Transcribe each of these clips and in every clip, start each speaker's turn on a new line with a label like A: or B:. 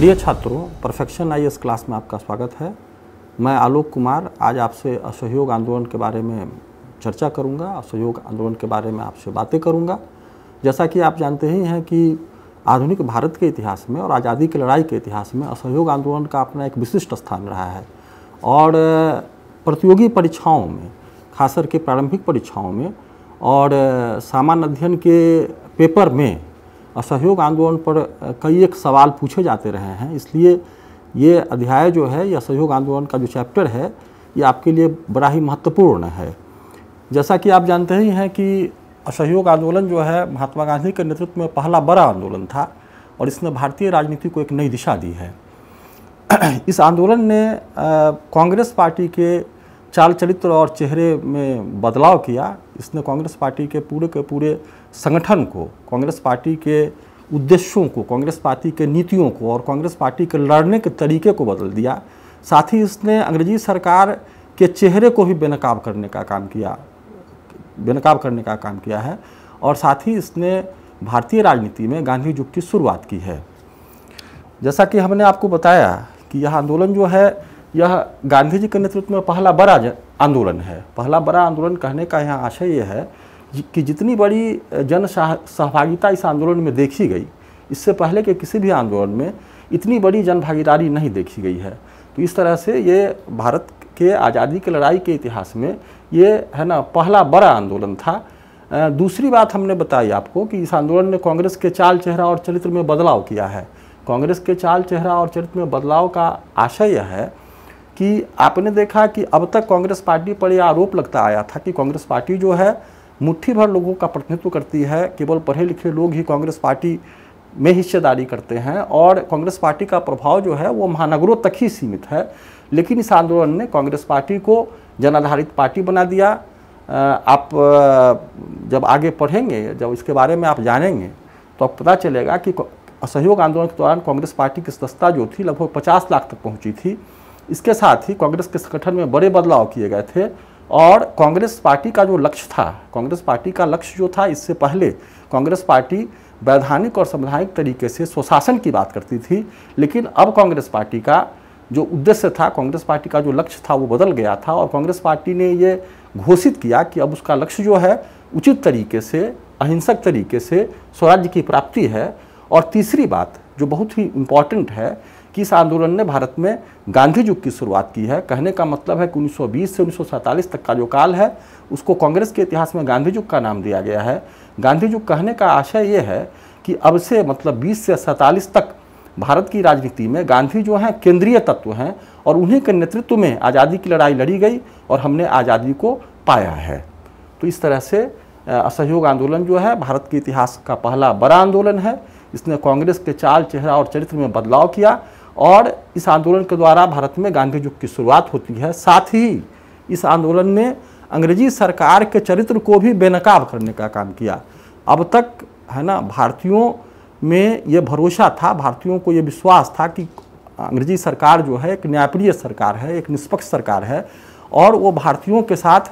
A: प्रिय छात्रों परफेक्शन आई क्लास में आपका स्वागत है मैं आलोक कुमार आज आपसे असहयोग आंदोलन के बारे में चर्चा करूंगा असहयोग आंदोलन के बारे में आपसे बातें करूंगा जैसा कि आप जानते ही हैं कि आधुनिक भारत के इतिहास में और आज़ादी की लड़ाई के इतिहास में असहयोग आंदोलन का अपना एक विशिष्ट स्थान रहा है और प्रतियोगी परीक्षाओं में खास करके प्रारंभिक परीक्षाओं में और सामान्य अध्ययन के पेपर में असहयोग आंदोलन पर कई एक सवाल पूछे जाते रहे हैं इसलिए ये अध्याय जो है ये असहयोग आंदोलन का जो चैप्टर है ये आपके लिए बड़ा ही महत्वपूर्ण है जैसा कि आप जानते ही हैं कि असहयोग आंदोलन जो है महात्मा गांधी के नेतृत्व में पहला बड़ा आंदोलन था और इसने भारतीय राजनीति को एक नई दिशा दी है इस आंदोलन ने कांग्रेस पार्टी के चाल चरित्र और चेहरे में बदलाव किया इसने कांग्रेस पार्टी के पूरे के पूरे संगठन को कांग्रेस पार्टी के उद्देश्यों को कांग्रेस पार्टी के नीतियों को और कांग्रेस पार्टी के लड़ने के तरीके को बदल दिया साथ ही इसने अंग्रेजी सरकार के चेहरे को भी बेनकाब करने का काम किया बेनकाब करने का काम किया है और साथ ही इसने भारतीय राजनीति में गांधी युग की शुरुआत की है जैसा कि हमने आपको बताया कि यह आंदोलन जो है यह गांधी जी के नेतृत्व में पहला बड़ा आंदोलन है पहला बड़ा आंदोलन कहने का यहाँ आशय यह है कि जितनी बड़ी जन सहभागिता इस आंदोलन में देखी गई इससे पहले के किसी भी आंदोलन में इतनी बड़ी जन भागीदारी नहीं देखी गई है तो इस तरह से ये भारत के आज़ादी की लड़ाई के इतिहास में ये है ना पहला बड़ा आंदोलन था दूसरी बात हमने बताई आपको कि इस आंदोलन ने कांग्रेस के चाल चेहरा और चरित्र में बदलाव किया है कांग्रेस के चाल चेहरा और चरित्र में बदलाव का आशय यह है कि आपने देखा कि अब तक कांग्रेस पार्टी पर यह आरोप लगता आया था कि कांग्रेस पार्टी जो है मुट्ठी भर लोगों का प्रतिनिधित्व करती है केवल पढ़े लिखे लोग ही कांग्रेस पार्टी में हिस्सेदारी करते हैं और कांग्रेस पार्टी का प्रभाव जो है वो महानगरों तक ही सीमित है लेकिन इस आंदोलन ने कांग्रेस पार्टी को जन आधारित पार्टी बना दिया आप जब आगे पढ़ेंगे जब इसके बारे में आप जानेंगे तो आप पता चलेगा कि असहयोग आंदोलन के दौरान कांग्रेस पार्टी की सदस्यता जो थी लगभग 50 लाख तक पहुंची थी इसके साथ ही कांग्रेस के संगठन में बड़े बदलाव किए गए थे और कांग्रेस पार्टी का जो लक्ष्य था कांग्रेस पार्टी का लक्ष्य जो था इससे पहले कांग्रेस पार्टी वैधानिक और संवैधानिक तरीके से स्वशासन की बात करती थी लेकिन अब कांग्रेस पार्टी का जो उद्देश्य था कांग्रेस पार्टी का जो लक्ष्य था वो बदल गया था और कांग्रेस पार्टी ने ये घोषित किया कि अब उसका लक्ष्य जो है उचित तरीके से अहिंसक तरीके से स्वराज्य की प्राप्ति है और तीसरी बात जो बहुत ही इम्पॉर्टेंट है किस आंदोलन ने भारत में गांधी युग की शुरुआत की है कहने का मतलब है कि 1920 से उन्नीस तक का जो काल है उसको कांग्रेस के इतिहास में गांधी युग का नाम दिया गया है गांधी युग कहने का आशय ये है कि अब से मतलब 20 से सैंतालीस तक भारत की राजनीति में गांधी जो हैं केंद्रीय तत्व हैं और उन्हीं के नेतृत्व में आज़ादी की लड़ाई लड़ी गई और हमने आज़ादी को पाया है तो इस तरह से असहयोग आंदोलन जो है भारत के इतिहास का पहला बड़ा आंदोलन है इसने कांग्रेस के चाल चेहरा और चरित्र में बदलाव किया और इस आंदोलन के द्वारा भारत में गांधी युग की शुरुआत होती है साथ ही इस आंदोलन ने अंग्रेजी सरकार के चरित्र को भी बेनकाब करने का काम किया अब तक है ना भारतीयों में ये भरोसा था भारतीयों को ये विश्वास था कि अंग्रेजी सरकार जो है एक न्यायप्रिय सरकार है एक निष्पक्ष सरकार है और वो भारतीयों के साथ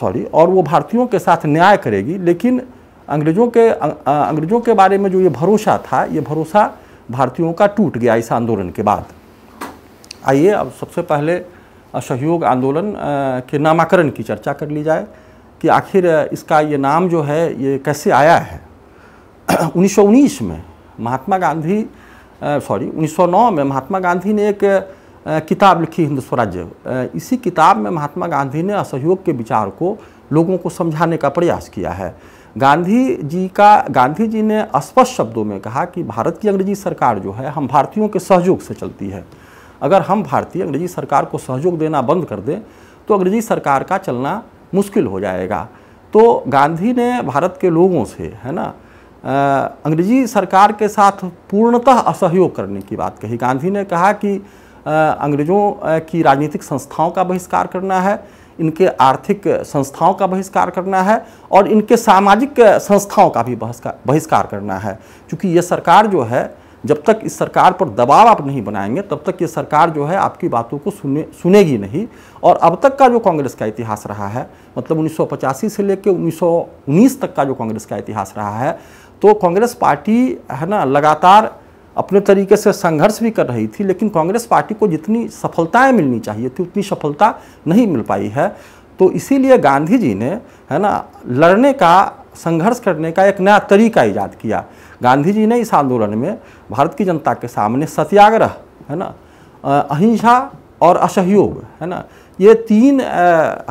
A: सॉरी और वो भारतीयों के साथ न्याय करेगी लेकिन अंग्रेज़ों के अंग्रेज़ों के बारे में जो ये भरोसा था ये भरोसा भारतीयों का टूट गया इस आंदोलन के बाद आइए अब सबसे पहले असहयोग आंदोलन के नामाकरण की चर्चा कर ली जाए कि आखिर इसका ये नाम जो है ये कैसे आया है 1919 में महात्मा गांधी सॉरी 1909 में महात्मा गांधी ने एक किताब लिखी हिंद स्वराज्य इसी किताब में महात्मा गांधी ने असहयोग के विचार को लोगों को समझाने का प्रयास किया है गांधी जी का गांधी जी ने स्पष्ट शब्दों में कहा कि भारत की अंग्रेजी सरकार जो है हम भारतीयों के सहयोग से चलती है अगर हम भारतीय अंग्रेजी सरकार को सहयोग देना बंद कर दें तो अंग्रेजी सरकार का चलना मुश्किल हो जाएगा तो गांधी ने भारत के लोगों से है ना अंग्रेजी सरकार के साथ पूर्णतः असहयोग करने की बात कही गांधी ने कहा कि अंग्रेज़ों की राजनीतिक संस्थाओं का बहिष्कार करना है इनके आर्थिक संस्थाओं का बहिष्कार करना है और इनके सामाजिक संस्थाओं का भी बहिष्कार करना है क्योंकि ये सरकार जो है जब तक इस सरकार पर दबाव आप नहीं बनाएंगे तब तक ये सरकार जो है आपकी बातों को सुने सुनेगी नहीं और अब तक का जो कांग्रेस का इतिहास रहा है मतलब उन्नीस से लेकर उन्नीस तक का जो कांग्रेस का इतिहास रहा है तो कांग्रेस पार्टी है ना लगातार अपने तरीके से संघर्ष भी कर रही थी लेकिन कांग्रेस पार्टी को जितनी सफलताएं मिलनी चाहिए थी उतनी सफलता नहीं मिल पाई है तो इसीलिए गांधी जी ने है ना लड़ने का संघर्ष करने का एक नया तरीका ईजाद किया गांधी जी ने इस आंदोलन में भारत की जनता के सामने सत्याग्रह है ना अहिंसा और असहयोग है ना ये तीन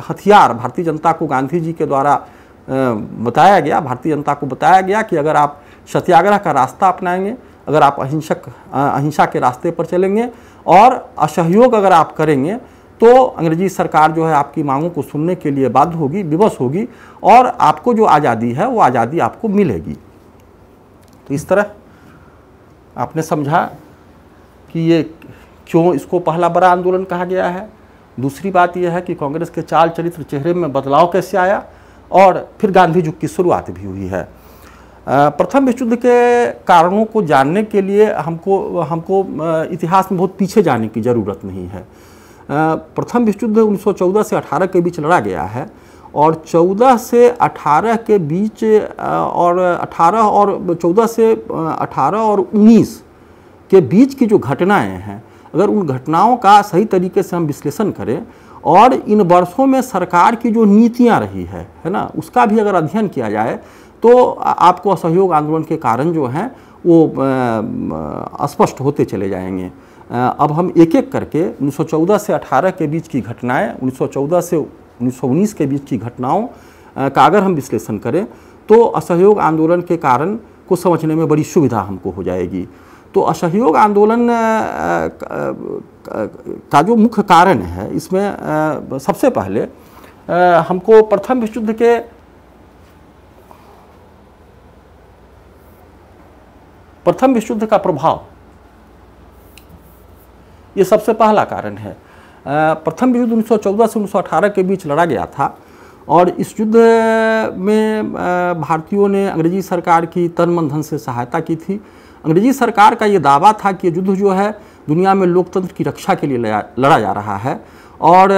A: हथियार भारतीय जनता को गांधी जी के द्वारा बताया गया भारतीय जनता को बताया गया कि अगर आप सत्याग्रह का रास्ता अपनाएंगे अगर आप अहिंसक अहिंसा के रास्ते पर चलेंगे और असहयोग अगर आप करेंगे तो अंग्रेजी सरकार जो है आपकी मांगों को सुनने के लिए बाध्य होगी विवश होगी और आपको जो आज़ादी है वो आज़ादी आपको मिलेगी तो इस तरह आपने समझा कि ये क्यों इसको पहला बड़ा आंदोलन कहा गया है दूसरी बात यह है कि कांग्रेस के चाल चरित्र चेहरे में बदलाव कैसे आया और फिर गांधी युग की शुरुआत भी हुई है प्रथम विश्व युद्ध के कारणों को जानने के लिए हमको हमको इतिहास में बहुत पीछे जाने की ज़रूरत नहीं है प्रथम विश्व युद्ध 1914 से 18 के बीच लड़ा गया है और 14 से 18 के बीच और 18 और 14 से 18 और 19 के बीच की जो घटनाएं हैं अगर उन घटनाओं का सही तरीके से हम विश्लेषण करें और इन वर्षों में सरकार की जो नीतियाँ रही है है ना उसका भी अगर अध्ययन किया जाए तो आपको असहयोग आंदोलन के कारण जो हैं वो स्पष्ट होते चले जाएंगे अब हम एक एक करके 1914 से 18 के बीच की घटनाएं 1914 से 1919 के बीच की घटनाओं का अगर हम विश्लेषण करें तो असहयोग आंदोलन के कारण को समझने में बड़ी सुविधा हमको हो जाएगी तो असहयोग आंदोलन का जो मुख्य कारण है इसमें सबसे पहले हमको प्रथम विश्व युद्ध के प्रथम विश्व युद्ध का प्रभाव ये सबसे पहला कारण है प्रथम युद्ध 1914 से 1918 के बीच लड़ा गया था और इस युद्ध में भारतीयों ने अंग्रेजी सरकार की तन मन धन से सहायता की थी अंग्रेजी सरकार का ये दावा था कि युद्ध जो है दुनिया में लोकतंत्र की रक्षा के लिए लड़ा जा रहा है और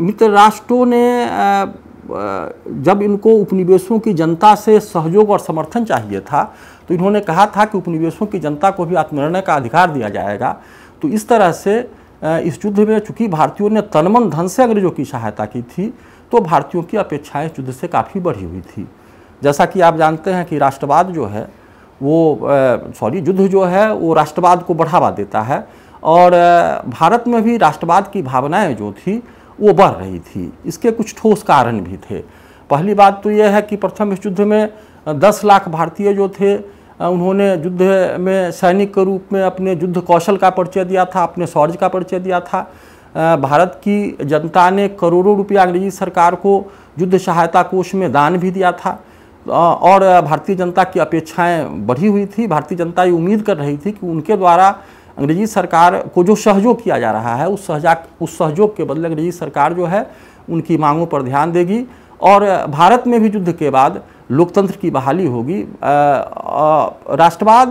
A: मित्र राष्ट्रों ने जब इनको उपनिवेशों की जनता से सहयोग और समर्थन चाहिए था तो इन्होंने कहा था कि उपनिवेशों की जनता को भी आत्मनिर्णय का अधिकार दिया जाएगा तो इस तरह से इस युद्ध में चूंकि भारतीयों ने तनमन धन से अंग्रेजों की सहायता की थी तो भारतीयों की अपेक्षाएँ इस युद्ध से काफ़ी बढ़ी हुई थी जैसा कि आप जानते हैं कि राष्ट्रवाद जो है वो सॉरी युद्ध जो है वो राष्ट्रवाद को बढ़ावा देता है और भारत में भी राष्ट्रवाद की भावनाएं जो थी वो बढ़ रही थी इसके कुछ ठोस कारण भी थे पहली बात तो ये है कि प्रथम इस युद्ध में 10 लाख भारतीय जो थे उन्होंने युद्ध में सैनिक के रूप में अपने युद्ध कौशल का परिचय दिया था अपने शौर्य का परिचय दिया था भारत की जनता ने करोड़ों रुपया अंग्रेजी सरकार को युद्ध सहायता कोष में दान भी दिया था और भारतीय जनता की अपेक्षाएं बढ़ी हुई थी भारतीय जनता ये उम्मीद कर रही थी कि उनके द्वारा अंग्रेजी सरकार को जो सहयोग किया जा रहा है उस सहजा उस सहयोग के बदले अंग्रेजी सरकार जो है उनकी मांगों पर ध्यान देगी और भारत में भी युद्ध के बाद लोकतंत्र की बहाली होगी राष्ट्रवाद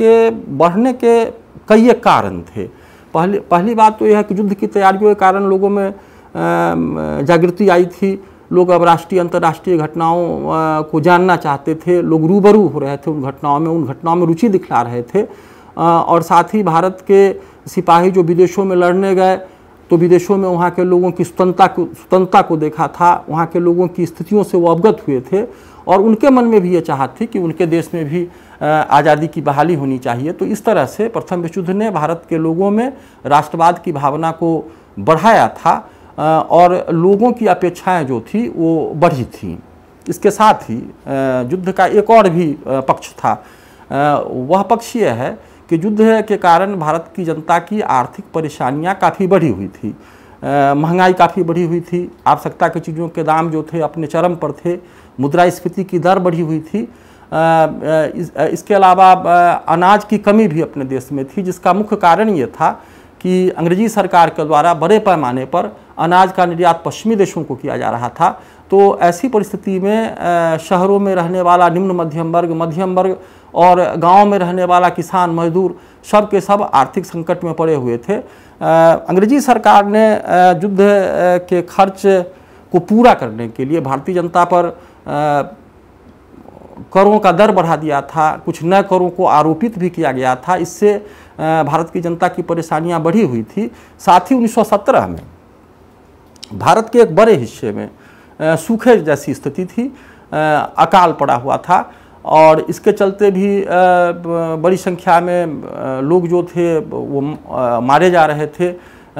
A: के बढ़ने के कई कारण थे पहले पहली बात तो यह है कि युद्ध की तैयारियों के कारण लोगों में जागृति आई थी लोग अब राष्ट्रीय अंतर्राष्ट्रीय घटनाओं को जानना चाहते थे लोग रूबरू हो रहे थे उन घटनाओं में उन घटनाओं में रुचि दिखला रहे थे और साथ ही भारत के सिपाही जो विदेशों में लड़ने गए तो विदेशों में वहाँ के लोगों की स्वतंत्रता को स्वतंत्रता को देखा था वहाँ के लोगों की स्थितियों से वो अवगत हुए थे और उनके मन में भी ये चाहत थी कि उनके देश में भी आज़ादी की बहाली होनी चाहिए तो इस तरह से प्रथम विशुद्ध ने भारत के लोगों में राष्ट्रवाद की भावना को बढ़ाया था और लोगों की अपेक्षाएं जो थी वो बढ़ी थी इसके साथ ही युद्ध का एक और भी पक्ष था वह पक्ष यह है कि युद्ध के कारण भारत की जनता की आर्थिक परेशानियां काफ़ी बढ़ी हुई थी महंगाई काफ़ी बढ़ी हुई थी आवश्यकता की चीज़ों के दाम जो थे अपने चरम पर थे मुद्रास्फीति की दर बढ़ी हुई थी इसके अलावा अनाज की कमी भी अपने देश में थी जिसका मुख्य कारण ये था कि अंग्रेजी सरकार के द्वारा बड़े पैमाने पर अनाज का निर्यात पश्चिमी देशों को किया जा रहा था तो ऐसी परिस्थिति में शहरों में रहने वाला निम्न मध्यम वर्ग मध्यम वर्ग और गांव में रहने वाला किसान मजदूर सब के सब आर्थिक संकट में पड़े हुए थे अंग्रेजी सरकार ने युद्ध के खर्च को पूरा करने के लिए भारतीय जनता पर करों का दर बढ़ा दिया था कुछ नए करों को आरोपित भी किया गया था इससे भारत की जनता की परेशानियां बढ़ी हुई थी साथ ही 1917 में भारत के एक बड़े हिस्से में सूखे जैसी स्थिति थी अकाल पड़ा हुआ था और इसके चलते भी बड़ी संख्या में लोग जो थे वो मारे जा रहे थे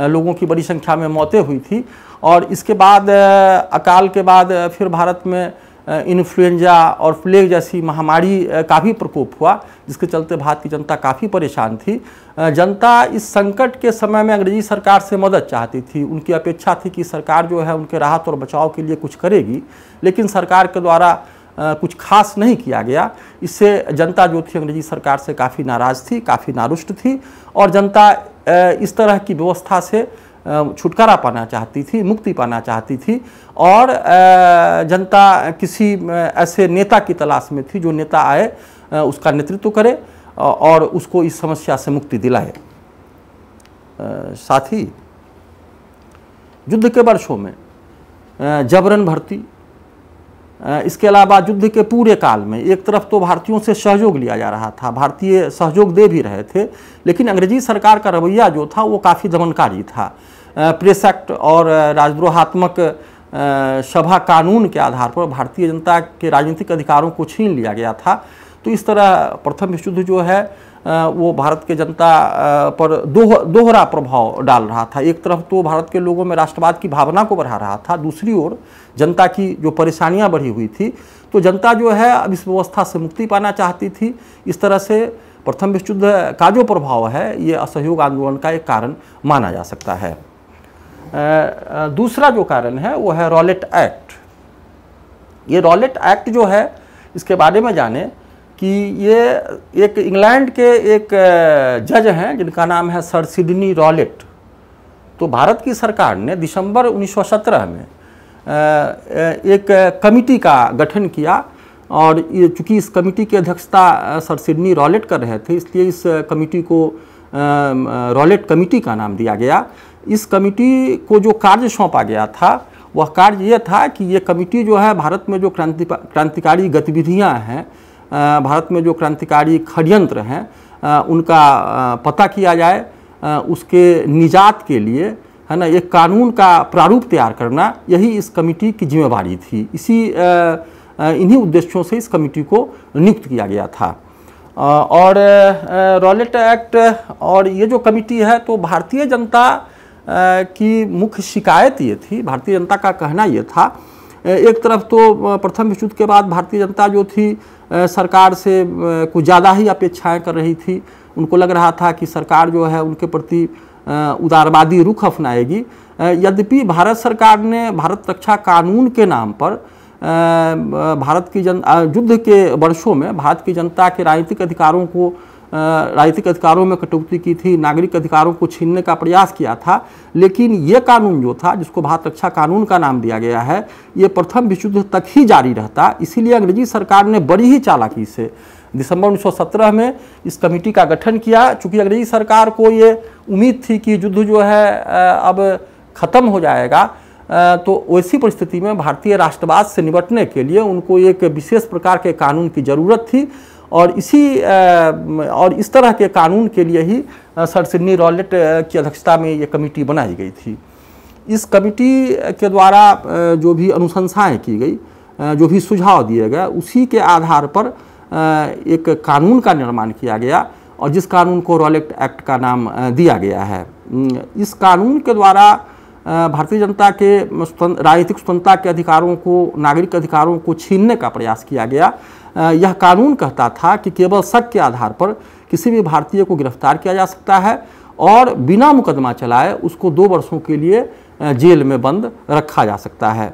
A: लोगों की बड़ी संख्या में मौतें हुई थी और इसके बाद अकाल के बाद फिर भारत में इन्फ्लुएंजा और प्लेग जैसी महामारी का भी प्रकोप हुआ जिसके चलते भारत की जनता काफ़ी परेशान थी जनता इस संकट के समय में अंग्रेजी सरकार से मदद चाहती थी उनकी अपेक्षा थी कि सरकार जो है उनके राहत और बचाव के लिए कुछ करेगी लेकिन सरकार के द्वारा कुछ खास नहीं किया गया इससे जनता जो थी अंग्रेजी सरकार से काफ़ी नाराज़ थी काफ़ी नारुष्ट थी और जनता इस तरह की व्यवस्था से छुटकारा पाना चाहती थी मुक्ति पाना चाहती थी और जनता किसी ऐसे नेता की तलाश में थी जो नेता आए उसका नेतृत्व करे और उसको इस समस्या से मुक्ति दिलाए साथ ही युद्ध के वर्षों में जबरन भर्ती इसके अलावा युद्ध के पूरे काल में एक तरफ तो भारतीयों से सहयोग लिया जा रहा था भारतीय सहयोग दे भी रहे थे लेकिन अंग्रेजी सरकार का रवैया जो था वो काफ़ी दमनकारी था एक्ट और राजद्रोहात्मक सभा कानून के आधार पर भारतीय जनता के राजनीतिक अधिकारों को छीन लिया गया था तो इस तरह प्रथम विश्व युद्ध जो है वो भारत के जनता पर दो दोहरा प्रभाव डाल रहा था एक तरफ तो भारत के लोगों में राष्ट्रवाद की भावना को बढ़ा रहा था दूसरी ओर जनता की जो परेशानियां बढ़ी हुई थी तो जनता जो है अब इस व्यवस्था से मुक्ति पाना चाहती थी इस तरह से प्रथम विश्व युद्ध का जो प्रभाव है ये असहयोग आंदोलन का एक कारण माना जा सकता है दूसरा जो कारण है वो है रॉलेट एक्ट ये रॉलेट एक्ट जो है इसके बारे में जाने कि ये एक इंग्लैंड के एक जज हैं जिनका नाम है सर सिडनी रॉलेट तो भारत की सरकार ने दिसंबर 1917 में एक कमिटी का गठन किया और ये चूँकि इस कमिटी की अध्यक्षता सर सिडनी रॉलेट कर रहे थे इसलिए इस कमिटी को रॉलेट कमिटी का नाम दिया गया इस कमिटी को जो कार्य सौंपा गया था वह कार्य यह था कि ये कमिटी जो है भारत में जो क्रांति क्रांतिकारी गतिविधियाँ हैं भारत में जो क्रांतिकारी षडयंत्र हैं उनका पता किया जाए उसके निजात के लिए है ना एक कानून का प्रारूप तैयार करना यही इस कमिटी की जिम्मेवारी थी इसी इन्हीं उद्देश्यों से इस कमिटी को नियुक्त किया गया था और रॉलेट एक्ट और ये जो कमिटी है तो भारतीय जनता की मुख्य शिकायत ये थी भारतीय जनता का कहना ये था एक तरफ तो प्रथम विश्व के बाद भारतीय जनता जो थी सरकार से कुछ ज़्यादा ही अपेक्षाएं कर रही थी उनको लग रहा था कि सरकार जो है उनके प्रति उदारवादी रुख अपनाएगी यद्यपि भारत सरकार ने भारत रक्षा कानून के नाम पर भारत की जन युद्ध के वर्षों में भारत की जनता के राजनीतिक अधिकारों को राजनीतिक अधिकारों में कटौती की थी नागरिक अधिकारों को छीनने का प्रयास किया था लेकिन ये कानून जो था जिसको भारत रक्षा कानून का नाम दिया गया है ये प्रथम विश्वयुद्ध तक ही जारी रहता इसीलिए अंग्रेजी सरकार ने बड़ी ही चालाकी से दिसंबर 1917 में इस कमेटी का गठन किया चूँकि अंग्रेजी सरकार को ये उम्मीद थी कि युद्ध जो है अब ख़त्म हो जाएगा तो वैसी परिस्थिति में भारतीय राष्ट्रवाद से निपटने के लिए उनको एक विशेष प्रकार के कानून की ज़रूरत थी और इसी और इस तरह के कानून के लिए ही सर सिडनी रॉलेट की अध्यक्षता में ये कमेटी बनाई गई थी इस कमेटी के द्वारा जो भी अनुशंसाएँ की गई जो भी सुझाव दिए गए उसी के आधार पर एक कानून का निर्माण किया गया और जिस कानून को रॉलेट एक्ट का नाम दिया गया है इस कानून के द्वारा भारतीय जनता के राजनीतिक स्वतंत्रता के अधिकारों को नागरिक अधिकारों को छीनने का प्रयास किया गया यह कानून कहता था कि केवल शक के आधार पर किसी भी भारतीय को गिरफ्तार किया जा सकता है और बिना मुकदमा चलाए उसको दो वर्षों के लिए जेल में बंद रखा जा सकता है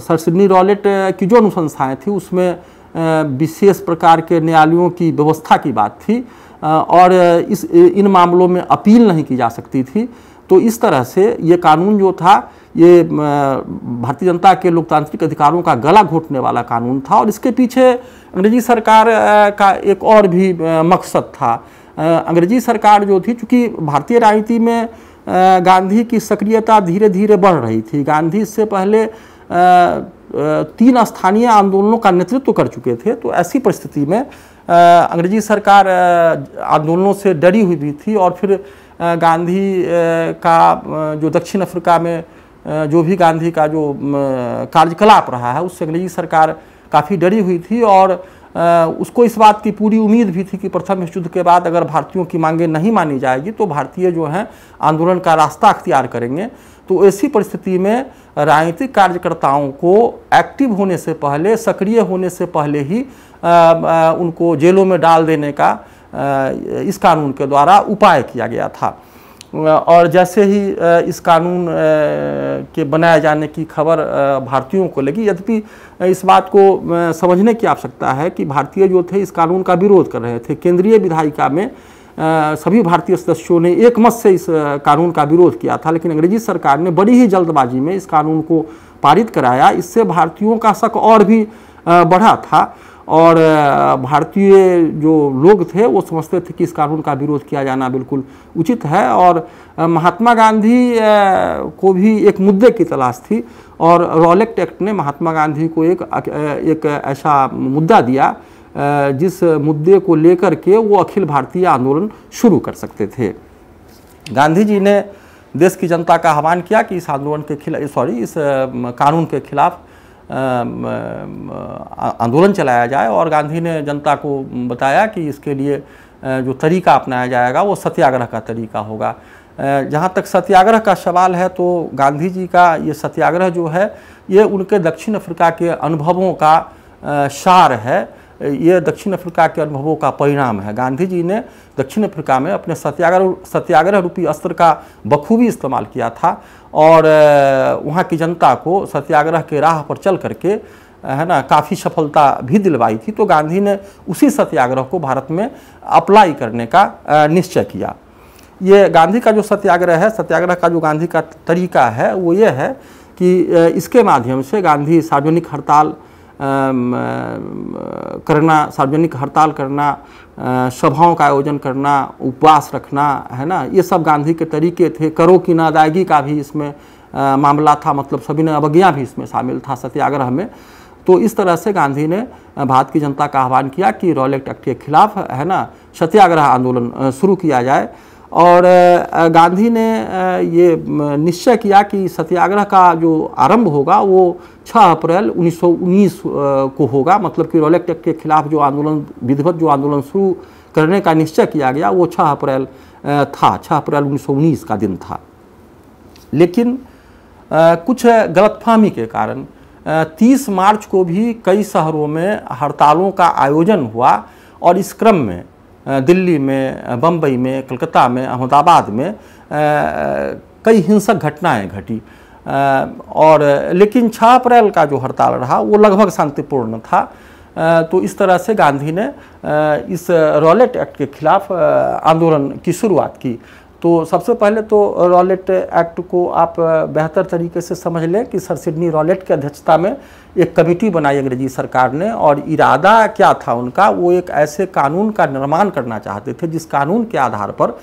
A: सर सिडनी रॉलेट की जो अनुशंसाएँ थी उसमें विशेष प्रकार के न्यायालयों की व्यवस्था की बात थी और इस इन मामलों में अपील नहीं की जा सकती थी तो इस तरह से ये कानून जो था ये भारतीय जनता के लोकतांत्रिक अधिकारों का गला घोटने वाला कानून था और इसके पीछे अंग्रेजी सरकार का एक और भी मकसद था अंग्रेजी सरकार जो थी चूँकि भारतीय राजनीति में गांधी की सक्रियता धीरे धीरे बढ़ रही थी गांधी से पहले तीन स्थानीय आंदोलनों का नेतृत्व कर चुके थे तो ऐसी परिस्थिति में अंग्रेजी सरकार आंदोलनों से डरी हुई भी थी और फिर गांधी का जो दक्षिण अफ्रीका में जो भी गांधी का जो कार्यकलाप रहा है उससे अंग्रेजी सरकार काफ़ी डरी हुई थी और उसको इस बात की पूरी उम्मीद भी थी कि प्रथम विश्व युद्ध के बाद अगर भारतीयों की मांगे नहीं मानी जाएगी तो भारतीय जो हैं आंदोलन का रास्ता अख्तियार करेंगे तो ऐसी परिस्थिति में राजनीतिक कार्यकर्ताओं को एक्टिव होने से पहले सक्रिय होने से पहले ही आ, आ, उनको जेलों में डाल देने का इस कानून के द्वारा उपाय किया गया था और जैसे ही इस कानून के बनाए जाने की खबर भारतीयों को लगी यद्यपि इस बात को समझने की आवश्यकता है कि भारतीय जो थे इस कानून का विरोध कर रहे थे केंद्रीय विधायिका में सभी भारतीय सदस्यों ने एक मत से इस कानून का विरोध किया था लेकिन अंग्रेजी सरकार ने बड़ी ही जल्दबाजी में इस कानून को पारित कराया इससे भारतीयों का शक और भी बढ़ा था और भारतीय जो लोग थे वो समझते थे कि इस कानून का विरोध किया जाना बिल्कुल उचित है और महात्मा गांधी को भी एक मुद्दे की तलाश थी और रॉलेक्ट एक्ट ने महात्मा गांधी को एक एक ऐसा मुद्दा दिया जिस मुद्दे को लेकर के वो अखिल भारतीय आंदोलन शुरू कर सकते थे गांधी जी ने देश की जनता का आह्वान किया कि इस आंदोलन के खिलाफ सॉरी इस कानून के खिलाफ आंदोलन चलाया जाए और गांधी ने जनता को बताया कि इसके लिए जो तरीका अपनाया जाएगा वो सत्याग्रह का तरीका होगा जहाँ तक सत्याग्रह का सवाल है तो गांधी जी का ये सत्याग्रह जो है ये उनके दक्षिण अफ्रीका के अनुभवों का सार है ये दक्षिण अफ्रीका के अनुभवों का परिणाम है गांधी जी ने दक्षिण अफ्रीका में अपने सत्याग्रह सत्याग्रह रूपी अस्त्र का बखूबी इस्तेमाल किया था और वहाँ की जनता को सत्याग्रह के राह पर चल करके है ना काफ़ी सफलता भी दिलवाई थी तो गांधी ने उसी सत्याग्रह को भारत में अप्लाई करने का निश्चय किया ये गांधी का जो सत्याग्रह है सत्याग्रह का जो गांधी का तरीका है वो ये है कि इसके माध्यम से गांधी सार्वजनिक हड़ताल करना सार्वजनिक हड़ताल करना सभाओं का आयोजन करना उपवास रखना है ना ये सब गांधी के तरीके थे करो की नादायगी का भी इसमें आ, मामला था मतलब सभी ने अवज्ञा भी इसमें शामिल था सत्याग्रह में तो इस तरह से गांधी ने भारत की जनता का आह्वान किया कि रॉयल एक्ट एक्ट के खिलाफ है ना सत्याग्रह आंदोलन शुरू किया जाए और गांधी ने ये निश्चय किया कि सत्याग्रह का जो आरंभ होगा वो 6 अप्रैल 1919 को होगा मतलब कि रोलेक्ट एक्ट के खिलाफ जो आंदोलन विधिवत जो आंदोलन शुरू करने का निश्चय किया गया वो 6 अप्रैल था 6 अप्रैल 1919 का दिन था लेकिन कुछ गलतफहमी के कारण 30 मार्च को भी कई शहरों में हड़तालों का आयोजन हुआ और इस क्रम में दिल्ली में बम्बई में कलकत्ता में अहमदाबाद में कई हिंसक घटनाएं घटी और लेकिन छः अप्रैल का जो हड़ताल रहा वो लगभग शांतिपूर्ण था तो इस तरह से गांधी ने इस रॉलेट एक्ट के खिलाफ आंदोलन की शुरुआत की तो सबसे पहले तो रॉलेट एक्ट को आप बेहतर तरीके से समझ लें कि सर सिडनी रॉलेट की अध्यक्षता में एक कमेटी बनाई अंग्रेजी सरकार ने और इरादा क्या था उनका वो एक ऐसे कानून का निर्माण करना चाहते थे जिस कानून के आधार पर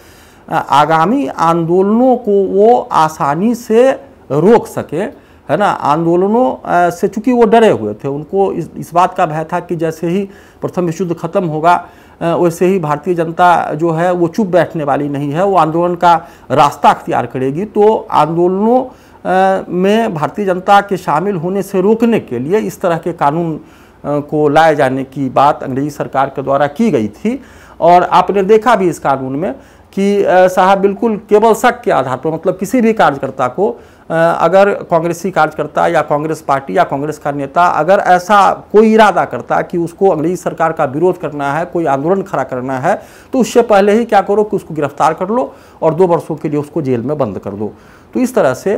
A: आगामी आंदोलनों को वो आसानी से रोक सके है ना आंदोलनों से चूंकि वो डरे हुए थे उनको इस इस बात का भय था कि जैसे ही प्रथम विश्व युद्ध खत्म होगा वैसे ही भारतीय जनता जो है वो चुप बैठने वाली नहीं है वो आंदोलन का रास्ता अख्तियार करेगी तो आंदोलनों में भारतीय जनता के शामिल होने से रोकने के लिए इस तरह के कानून को लाए जाने की बात अंग्रेजी सरकार के द्वारा की गई थी और आपने देखा भी इस कानून में कि साहब बिल्कुल केवल शक के आधार पर मतलब किसी भी कार्यकर्ता को अगर कांग्रेसी कार्यकर्ता या कांग्रेस पार्टी या कांग्रेस का नेता अगर ऐसा कोई इरादा करता कि उसको अंग्रेजी सरकार का विरोध करना है कोई आंदोलन खड़ा करना है तो उससे पहले ही क्या करो कि उसको गिरफ्तार कर लो और दो वर्षों के लिए उसको जेल में बंद कर दो तो इस तरह से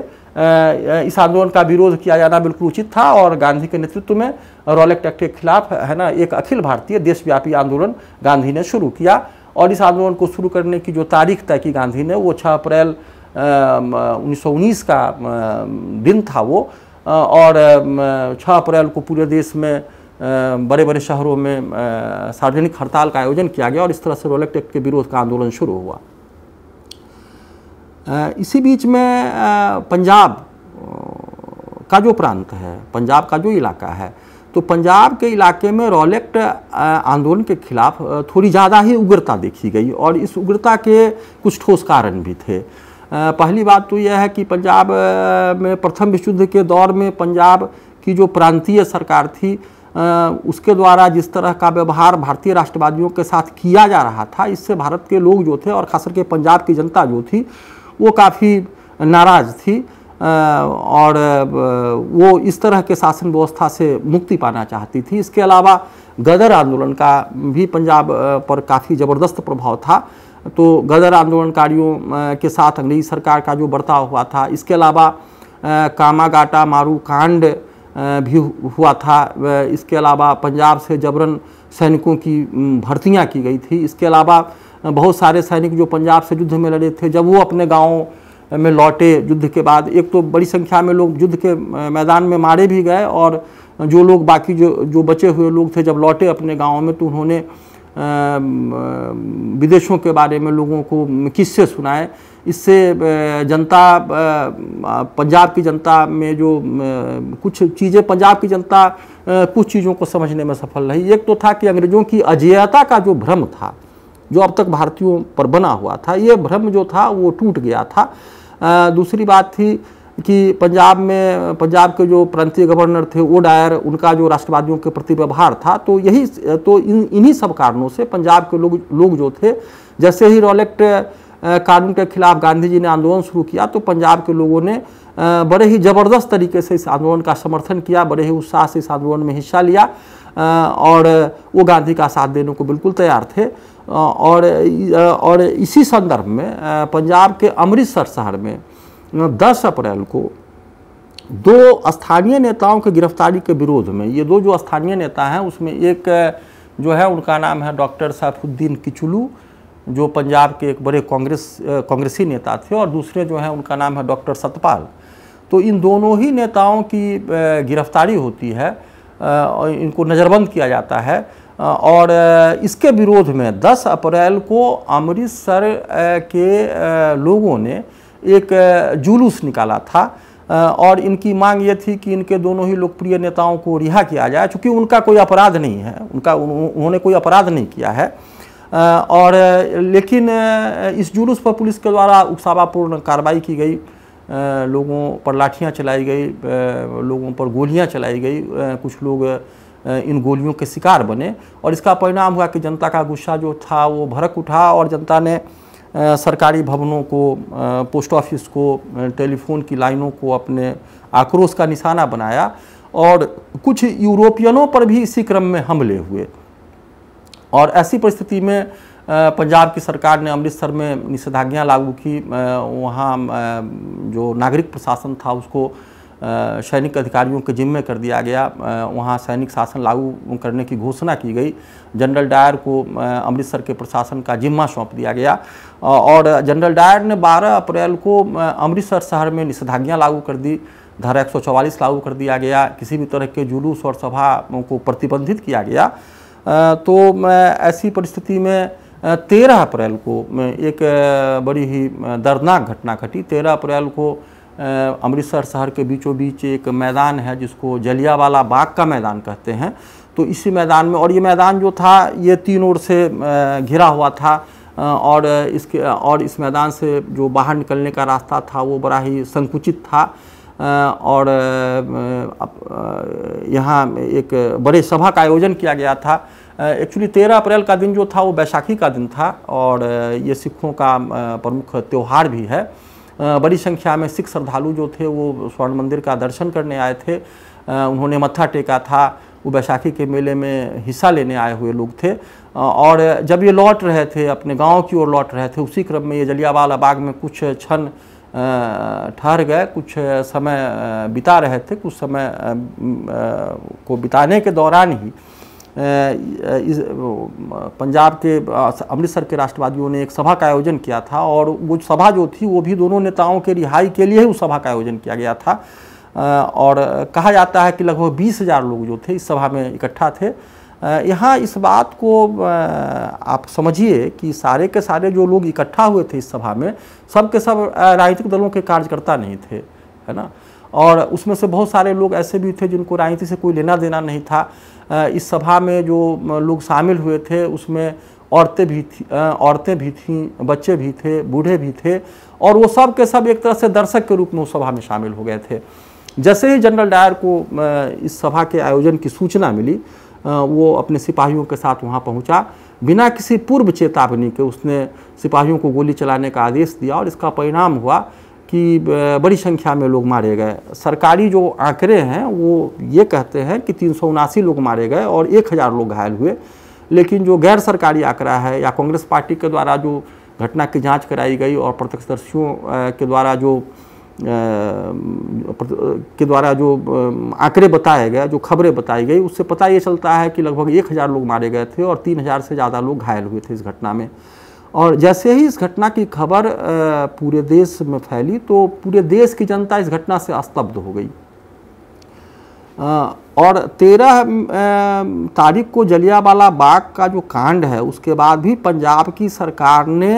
A: इस आंदोलन का विरोध किया जाना बिल्कुल उचित था और गांधी के नेतृत्व में रॉलेक्ट एक्ट के खिलाफ है ना एक अखिल भारतीय देशव्यापी आंदोलन गांधी ने शुरू किया और इस आंदोलन को शुरू करने की जो तारीख तय की गांधी ने वो छः अप्रैल उन्नीस का दिन था वो और छः अप्रैल को पूरे देश में बड़े बड़े शहरों में सार्वजनिक हड़ताल का आयोजन किया गया और इस तरह से रोलेक्ट एक्ट के विरोध का आंदोलन शुरू हुआ इसी बीच में पंजाब का जो प्रांत है पंजाब का जो इलाका है तो पंजाब के इलाके में रॉलेक्ट आंदोलन के खिलाफ थोड़ी ज़्यादा ही उग्रता देखी गई और इस उग्रता के कुछ ठोस कारण भी थे पहली बात तो यह है कि पंजाब में प्रथम विश्व युद्ध के दौर में पंजाब की जो प्रांतीय सरकार थी उसके द्वारा जिस तरह का व्यवहार भारतीय राष्ट्रवादियों के साथ किया जा रहा था इससे भारत के लोग जो थे और ख़ास करके पंजाब की जनता जो थी वो काफ़ी नाराज़ थी और वो इस तरह के शासन व्यवस्था से मुक्ति पाना चाहती थी इसके अलावा गदर आंदोलन का भी पंजाब पर काफ़ी ज़बरदस्त प्रभाव था तो गदर आंदोलनकारियों के साथ अंग्रेजी सरकार का जो बर्ताव हुआ था इसके अलावा कामागाटा मारू कांड भी हुआ था इसके अलावा पंजाब से जबरन सैनिकों की भर्तियां की गई थी इसके अलावा बहुत सारे सैनिक जो पंजाब से युद्ध में लड़े थे जब वो अपने गाँव में लौटे युद्ध के बाद एक तो बड़ी संख्या में लोग युद्ध के मैदान में मारे भी गए और जो लोग बाकी जो जो बचे हुए लोग थे जब लौटे अपने गाँव में तो उन्होंने विदेशों के बारे में लोगों को किससे सुनाए इससे जनता पंजाब की जनता में जो कुछ चीज़ें पंजाब की जनता कुछ चीज़ों को समझने में सफल रही एक तो था कि अंग्रेज़ों की अजेयता का जो भ्रम था जो अब तक भारतीयों पर बना हुआ था ये भ्रम जो था वो टूट गया था दूसरी बात थी कि पंजाब में पंजाब के जो प्रांतीय गवर्नर थे वो डायर उनका जो राष्ट्रवादियों के प्रति व्यवहार था तो यही तो इन इन्हीं सब कारणों से पंजाब के लोग लोग जो थे जैसे ही रोलेक्ट कानून के खिलाफ गांधी जी ने आंदोलन शुरू किया तो पंजाब के लोगों ने बड़े ही ज़बरदस्त तरीके से इस आंदोलन का समर्थन किया बड़े ही उत्साह से इस आंदोलन में हिस्सा लिया और वो गांधी का साथ देने को बिल्कुल तैयार थे और और इसी संदर्भ में पंजाब के अमृतसर शहर में दस अप्रैल को दो स्थानीय नेताओं के गिरफ्तारी के विरोध में ये दो जो स्थानीय नेता हैं उसमें एक जो है उनका नाम है डॉक्टर सैफुद्दीन किचुलू जो पंजाब के एक बड़े कांग्रेस कांग्रेसी नेता थे और दूसरे जो हैं उनका नाम है डॉक्टर सतपाल तो इन दोनों ही नेताओं की गिरफ्तारी होती है और इनको नज़रबंद किया जाता है और इसके विरोध में 10 अप्रैल को अमृतसर के लोगों ने एक जुलूस निकाला था और इनकी मांग ये थी कि इनके दोनों ही लोकप्रिय नेताओं को रिहा किया जाए चूँकि उनका कोई अपराध नहीं है उनका उन्होंने कोई अपराध नहीं किया है और लेकिन इस जुलूस पर पुलिस के द्वारा उकसावापूर्ण कार्रवाई की गई लोगों पर लाठियाँ चलाई गई लोगों पर गोलियाँ चलाई गई कुछ लोग इन गोलियों के शिकार बने और इसका परिणाम हुआ कि जनता का गुस्सा जो था वो भड़क उठा और जनता ने सरकारी भवनों को पोस्ट ऑफिस को टेलीफोन की लाइनों को अपने आक्रोश का निशाना बनाया और कुछ यूरोपियनों पर भी इसी क्रम में हमले हुए और ऐसी परिस्थिति में पंजाब की सरकार ने अमृतसर में निषेधाज्ञा लागू की वहाँ जो नागरिक प्रशासन था उसको सैनिक अधिकारियों के जिम्मे कर दिया गया वहाँ सैनिक शासन लागू करने की घोषणा की गई जनरल डायर को अमृतसर के प्रशासन का जिम्मा सौंप दिया गया और जनरल डायर ने 12 अप्रैल को अमृतसर शहर में निषेधाज्ञा लागू कर दी धारा एक लागू कर दिया गया किसी भी तरह के जुलूस और सभा को प्रतिबंधित किया गया तो ऐसी परिस्थिति में तेरह अप्रैल को एक बड़ी ही दर्दनाक घटना घटी तेरह अप्रैल को अमृतसर शहर के बीचों बीच एक मैदान है जिसको जलियावाला बाग का मैदान कहते हैं तो इसी मैदान में और ये मैदान जो था ये तीन ओर से घिरा हुआ था और इसके और इस मैदान से जो बाहर निकलने का रास्ता था वो बड़ा ही संकुचित था और यहाँ एक बड़े सभा का आयोजन किया गया था एक्चुअली तेरह अप्रैल का दिन जो था वो बैसाखी का दिन था और ये सिखों का प्रमुख त्यौहार भी है बड़ी संख्या में सिख श्रद्धालु जो थे वो स्वर्ण मंदिर का दर्शन करने आए थे उन्होंने मत्था टेका था वो बैसाखी के मेले में हिस्सा लेने आए हुए लोग थे और जब ये लौट रहे थे अपने गांव की ओर लौट रहे थे उसी क्रम में ये जलियावाला बाग में कुछ क्षण ठहर गए कुछ समय बिता रहे थे कुछ समय को बिताने के दौरान ही इस पंजाब के अमृतसर के राष्ट्रवादियों ने एक सभा का आयोजन किया था और वो सभा जो थी वो भी दोनों नेताओं के रिहाई के लिए ही उस सभा का आयोजन किया गया था और कहा जाता है कि लगभग बीस हज़ार लोग जो थे इस सभा में इकट्ठा थे यहाँ इस बात को आप समझिए कि सारे के सारे जो लोग इकट्ठा हुए थे इस सभा में सब के सब राजनीतिक दलों के कार्यकर्ता नहीं थे है ना और उसमें से बहुत सारे लोग ऐसे भी थे जिनको राजनीति से कोई लेना देना नहीं था इस सभा में जो लोग शामिल हुए थे उसमें औरतें भी थी औरतें भी थीं बच्चे भी थे बूढ़े भी थे और वो सब के सब एक तरह से दर्शक के रूप में उस सभा में शामिल हो गए थे जैसे ही जनरल डायर को इस सभा के आयोजन की सूचना मिली वो अपने सिपाहियों के साथ वहाँ पहुँचा बिना किसी पूर्व चेतावनी के उसने सिपाहियों को गोली चलाने का आदेश दिया और इसका परिणाम हुआ कि बड़ी संख्या में लोग मारे गए सरकारी जो आंकड़े हैं वो ये कहते हैं कि तीन लोग मारे गए और एक हज़ार लोग घायल हुए लेकिन जो गैर सरकारी आंकड़ा है या कांग्रेस पार्टी के द्वारा जो घटना की जांच कराई गई और प्रत्यक्षदर्शियों के द्वारा जो के द्वारा जो आंकड़े बताए गए जो खबरें बताई गई उससे पता ये चलता है कि लगभग एक हज़ार लोग मारे गए थे और तीन हज़ार से ज़्यादा लोग घायल हुए थे इस घटना में और जैसे ही इस घटना की खबर पूरे देश में फैली तो पूरे देश की जनता इस घटना से अस्तब्ध हो गई और तेरह तारीख को जलियावाला बाग का जो कांड है उसके बाद भी पंजाब की सरकार ने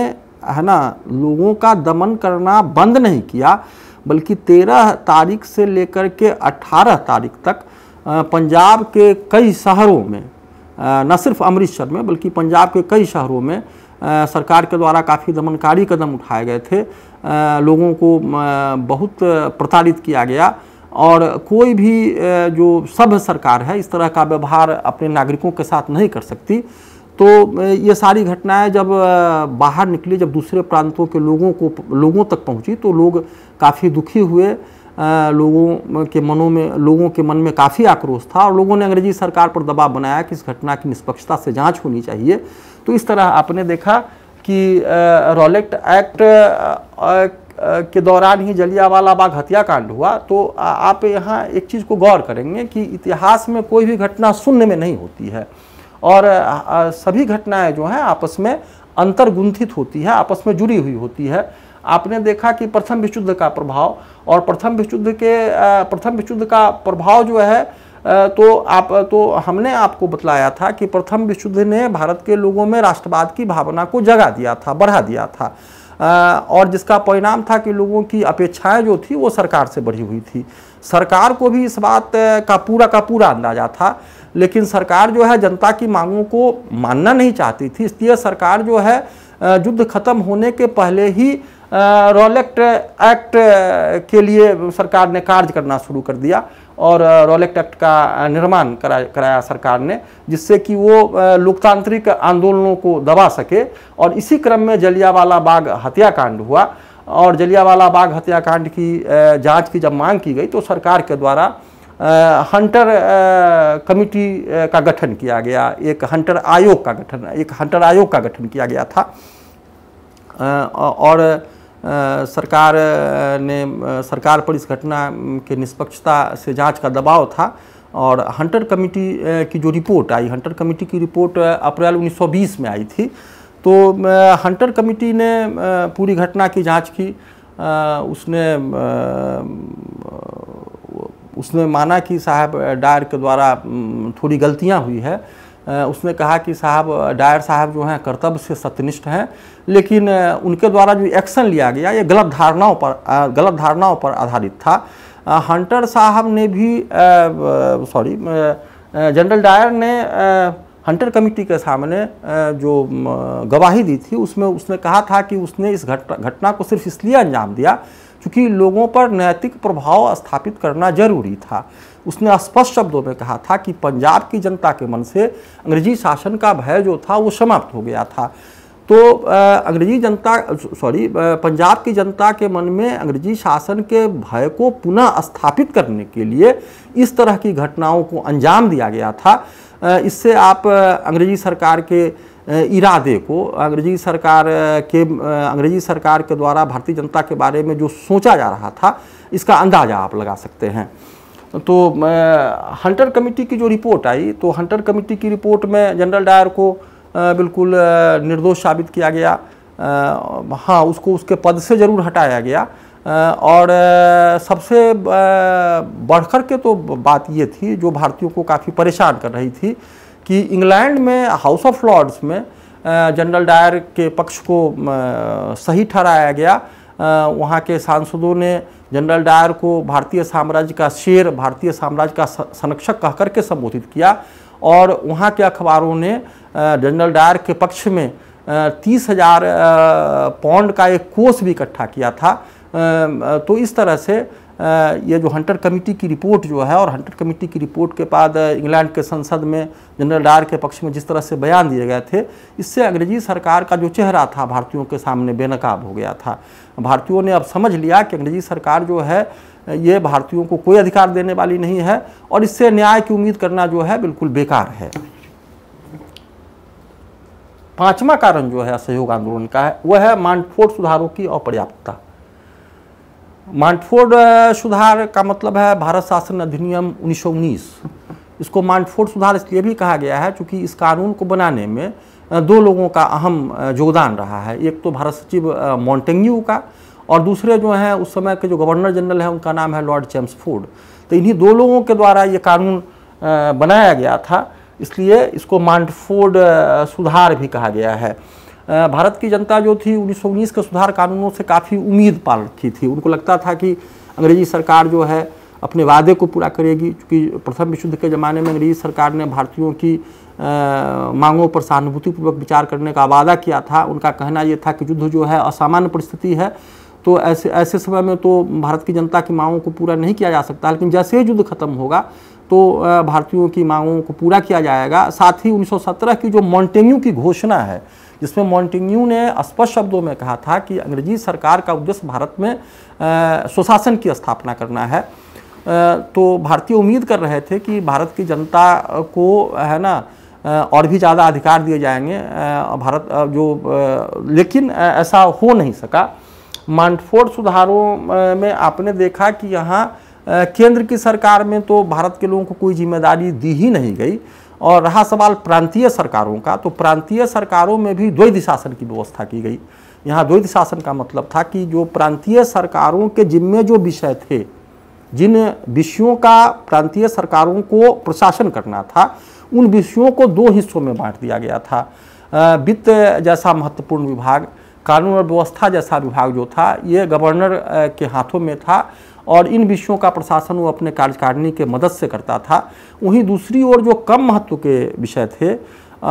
A: है ना लोगों का दमन करना बंद नहीं किया बल्कि तेरह तारीख से लेकर के अठारह तारीख तक पंजाब के कई शहरों में न सिर्फ अमृतसर में बल्कि पंजाब के कई शहरों में सरकार के द्वारा काफ़ी दमनकारी कदम उठाए गए थे लोगों को बहुत प्रताड़ित किया गया और कोई भी जो सभ्य सरकार है इस तरह का व्यवहार अपने नागरिकों के साथ नहीं कर सकती तो ये सारी घटनाएं जब बाहर निकली जब दूसरे प्रांतों के लोगों को लोगों तक पहुंची तो लोग काफ़ी दुखी हुए लोगों के मनों में लोगों के मन में काफ़ी आक्रोश था और लोगों ने अंग्रेजी सरकार पर दबाव बनाया कि इस घटना की निष्पक्षता से जांच होनी चाहिए तो इस तरह आपने देखा कि रॉलेक्ट एक्ट के दौरान ही जलियावाला बाग हत्याकांड हुआ तो आप यहाँ एक चीज़ को गौर करेंगे कि इतिहास में कोई भी घटना शून्य में नहीं होती है और सभी घटनाएँ जो हैं आपस में अंतर्गुंथित होती है आपस में जुड़ी हुई होती है आपने देखा कि प्रथम विशुद्ध का प्रभाव और प्रथम विश्व के प्रथम विशुद्ध का प्रभाव जो है तो आप तो हमने आपको बतलाया था कि प्रथम विशुद्ध ने भारत के लोगों में राष्ट्रवाद की भावना को जगा दिया था बढ़ा दिया था और जिसका परिणाम था कि लोगों की अपेक्षाएं जो थी वो सरकार से बढ़ी हुई थी सरकार को भी इस बात का पूरा का पूरा अंदाजा था लेकिन सरकार जो है जनता की मांगों को मानना नहीं चाहती थी इसलिए सरकार जो है युद्ध खत्म होने के पहले ही रोलेक्ट एक्ट के लिए सरकार ने कार्य करना शुरू कर दिया और रोलेक्ट एक्ट का निर्माण करा कराया सरकार ने जिससे कि वो लोकतांत्रिक आंदोलनों को दबा सके और इसी क्रम में जलियावाला बाग हत्याकांड हुआ और जलियावाला बाग हत्याकांड की जांच की जब मांग की गई तो सरकार के द्वारा हंटर कमिटी का गठन किया गया एक हंटर आयोग का गठन एक हंटर आयोग का गठन किया गया था और सरकार ने सरकार पर इस घटना के निष्पक्षता से जांच का दबाव था और हंटर कमेटी की जो रिपोर्ट आई हंटर कमेटी की रिपोर्ट अप्रैल 1920 में आई थी तो हंटर कमेटी ने पूरी घटना की जांच की उसने उसने माना कि साहब डायर के द्वारा थोड़ी गलतियां हुई है उसने कहा कि साहब डायर साहब जो हैं कर्तव्य से सत्यनिष्ठ हैं लेकिन उनके द्वारा जो एक्शन लिया गया ये गलत धारणाओं पर गलत धारणाओं पर आधारित था हंटर साहब ने भी सॉरी जनरल डायर ने हंटर कमेटी के सामने जो गवाही दी थी उसमें उसने कहा था कि उसने इस घटना घटना को सिर्फ इसलिए अंजाम दिया क्योंकि लोगों पर नैतिक प्रभाव स्थापित करना जरूरी था उसने स्पष्ट शब्दों में कहा था कि पंजाब की जनता के मन से अंग्रेजी शासन का भय जो था वो समाप्त हो गया था तो अंग्रेजी जनता सॉरी पंजाब की जनता के मन में अंग्रेजी शासन के भय को पुनः स्थापित करने के लिए इस तरह की घटनाओं को अंजाम दिया गया था इससे आप अंग्रेजी सरकार के इरादे को अंग्रेजी सरकार के अंग्रेजी सरकार के द्वारा भारतीय जनता के बारे में जो सोचा जा रहा था इसका अंदाज़ा आप लगा सकते हैं तो हंटर कमेटी की जो रिपोर्ट आई तो हंटर कमेटी की रिपोर्ट में जनरल डायर को बिल्कुल निर्दोष साबित किया गया हाँ उसको उसके पद से ज़रूर हटाया गया और सबसे बढ़कर के तो बात ये थी जो भारतीयों को काफ़ी परेशान कर रही थी कि इंग्लैंड में हाउस ऑफ लॉर्ड्स में जनरल डायर के पक्ष को सही ठहराया गया वहाँ के सांसदों ने जनरल डायर को भारतीय साम्राज्य का शेर भारतीय साम्राज्य का संरक्षक कहकर के संबोधित किया और वहाँ के अखबारों ने जनरल डायर के पक्ष में तीस हजार पौंड का एक कोष भी इकट्ठा किया था तो इस तरह से ये जो हंटर कमेटी की रिपोर्ट जो है और हंटर कमेटी की रिपोर्ट के बाद इंग्लैंड के संसद में जनरल डार के पक्ष में जिस तरह से बयान दिए गए थे इससे अंग्रेजी सरकार का जो चेहरा था भारतीयों के सामने बेनकाब हो गया था भारतीयों ने अब समझ लिया कि अंग्रेजी सरकार जो है ये भारतीयों को कोई अधिकार देने वाली नहीं है और इससे न्याय की उम्मीद करना जो है बिल्कुल बेकार है पांचवा कारण जो है सहयोग आंदोलन का है वह है मानफोर्ड सुधारों की अपर्याप्तता मांटफोर्ड uh, सुधार का मतलब है भारत शासन अधिनियम 1919 इसको मांटफोर्ड सुधार इसलिए भी कहा गया है क्योंकि इस कानून को बनाने में uh, दो लोगों का अहम uh, योगदान रहा है एक तो भारत सचिव मॉन्टेन्यू का और दूसरे जो हैं उस समय के जो गवर्नर जनरल हैं उनका नाम है लॉर्ड जेम्स फोर्ड तो इन्हीं दो लोगों के द्वारा ये कानून बनाया गया था इसलिए इसको मांटफोर्ड सुधार भी कहा गया है भारत की जनता जो थी उन्नीस के सुधार कानूनों से काफ़ी उम्मीद पालती थी उनको लगता था कि अंग्रेजी सरकार जो है अपने वादे को पूरा करेगी क्योंकि प्रथम विश्व के ज़माने में अंग्रेजी सरकार ने भारतीयों की आ, मांगों पर सहानुभूतिपूर्वक विचार करने का वादा किया था उनका कहना ये था कि युद्ध जो है असामान्य परिस्थिति है तो ऐसे ऐसे समय में तो भारत की जनता की मांगों को पूरा नहीं किया जा सकता लेकिन जैसे ही युद्ध खत्म होगा तो भारतीयों की मांगों को पूरा किया जाएगा साथ ही 1917 की जो मॉन्टेन्यू की घोषणा है जिसमें मॉन्टिन्यू ने स्पष्ट शब्दों में कहा था कि अंग्रेजी सरकार का उद्देश्य भारत में सुशासन की स्थापना करना है तो भारतीय उम्मीद कर रहे थे कि भारत की जनता को है ना और भी ज़्यादा अधिकार दिए जाएंगे भारत जो लेकिन ऐसा हो नहीं सका मांडफोर्ड सुधारों में आपने देखा कि यहाँ केंद्र की सरकार में तो भारत के लोगों को कोई जिम्मेदारी दी ही नहीं गई और रहा सवाल प्रांतीय सरकारों का तो प्रांतीय सरकारों में भी द्वैध शासन की व्यवस्था की गई यहाँ द्वैध शासन का मतलब था कि जो प्रांतीय सरकारों के जिम्मे जो विषय थे जिन विषयों का प्रांतीय सरकारों को प्रशासन करना था उन विषयों को दो हिस्सों में बांट दिया गया था वित्त जैसा महत्वपूर्ण विभाग कानून और व्यवस्था जैसा विभाग जो था ये गवर्नर के हाथों में था और इन विषयों का प्रशासन वो अपने कार्यकारिणी के मदद से करता था वहीं दूसरी ओर जो कम महत्व के विषय थे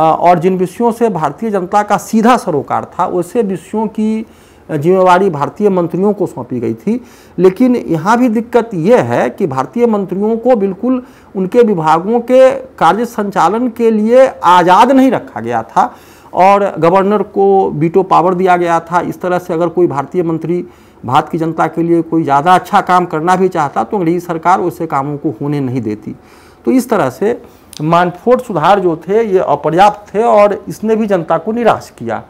A: और जिन विषयों से भारतीय जनता का सीधा सरोकार था वैसे विषयों की जिम्मेवारी भारतीय मंत्रियों को सौंपी गई थी लेकिन यहाँ भी दिक्कत यह है कि भारतीय मंत्रियों को बिल्कुल उनके विभागों के कार्य संचालन के लिए आज़ाद नहीं रखा गया था और गवर्नर को बीटो पावर दिया गया था इस तरह से अगर कोई भारतीय मंत्री भारत की जनता के लिए कोई ज़्यादा अच्छा काम करना भी चाहता तो अंग्रेजी सरकार उसे कामों को होने नहीं देती तो इस तरह से मानफोर्ट सुधार जो थे ये अपर्याप्त थे और इसने भी जनता को निराश किया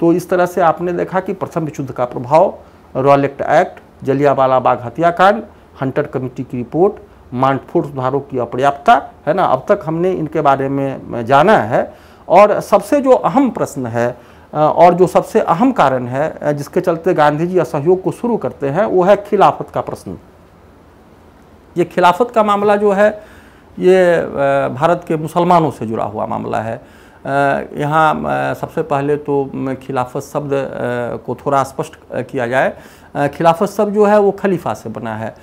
A: तो इस तरह से आपने देखा कि प्रथम विशुद्ध का प्रभाव Rowlatt Act Act Jallianwala Bagh हत्याकांड हंटर कमेटी की रिपोर्ट मानफोर्ट सुधारों की अपर्याप्तता है ना अब तक हमने इनके बारे में जाना है और सबसे जो अहम प्रश्न है और जो सबसे अहम कारण है जिसके चलते गांधी जी असहयोग को शुरू करते हैं वो है खिलाफत का प्रश्न ये खिलाफत का मामला जो है ये भारत के मुसलमानों से जुड़ा हुआ मामला है यहाँ सबसे पहले तो खिलाफत शब्द को थोड़ा स्पष्ट किया जाए खिलाफत शब्द जो है वो खलीफा से बना है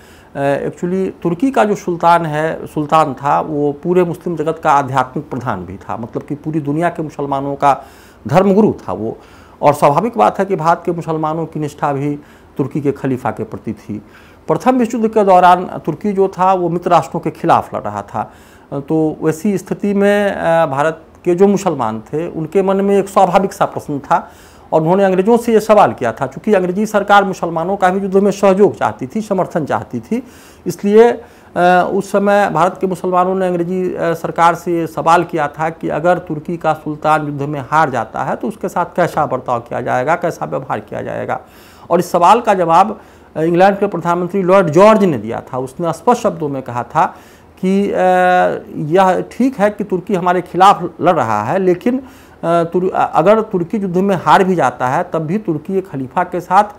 A: एक्चुअली तुर्की का जो सुल्तान है सुल्तान था वो पूरे मुस्लिम जगत का आध्यात्मिक प्रधान भी था मतलब कि पूरी दुनिया के मुसलमानों का धर्मगुरु था वो और स्वाभाविक बात है कि भारत के मुसलमानों की निष्ठा भी तुर्की के खलीफा के प्रति थी प्रथम विश्व युद्ध के दौरान तुर्की जो था वो मित्र राष्ट्रों के खिलाफ लड़ रहा था तो वैसी स्थिति में भारत के जो मुसलमान थे उनके मन में एक स्वाभाविक सा प्रश्न था और उन्होंने अंग्रेजों से ये सवाल किया था चूँकि अंग्रेजी सरकार मुसलमानों का भी युद्ध में सहयोग चाहती थी समर्थन चाहती थी इसलिए उस समय भारत के मुसलमानों ने अंग्रेजी सरकार से सवाल किया था कि अगर तुर्की का सुल्तान युद्ध में हार जाता है तो उसके साथ कैसा बर्ताव किया जाएगा कैसा व्यवहार किया जाएगा और इस सवाल का जवाब इंग्लैंड के प्रधानमंत्री लॉर्ड जॉर्ज ने दिया था उसने स्पष्ट शब्दों में कहा था कि यह ठीक है कि तुर्की हमारे खिलाफ लड़ रहा है लेकिन तुर, अगर तुर्की युद्ध में हार भी जाता है तब भी तुर्की एक खलीफा के साथ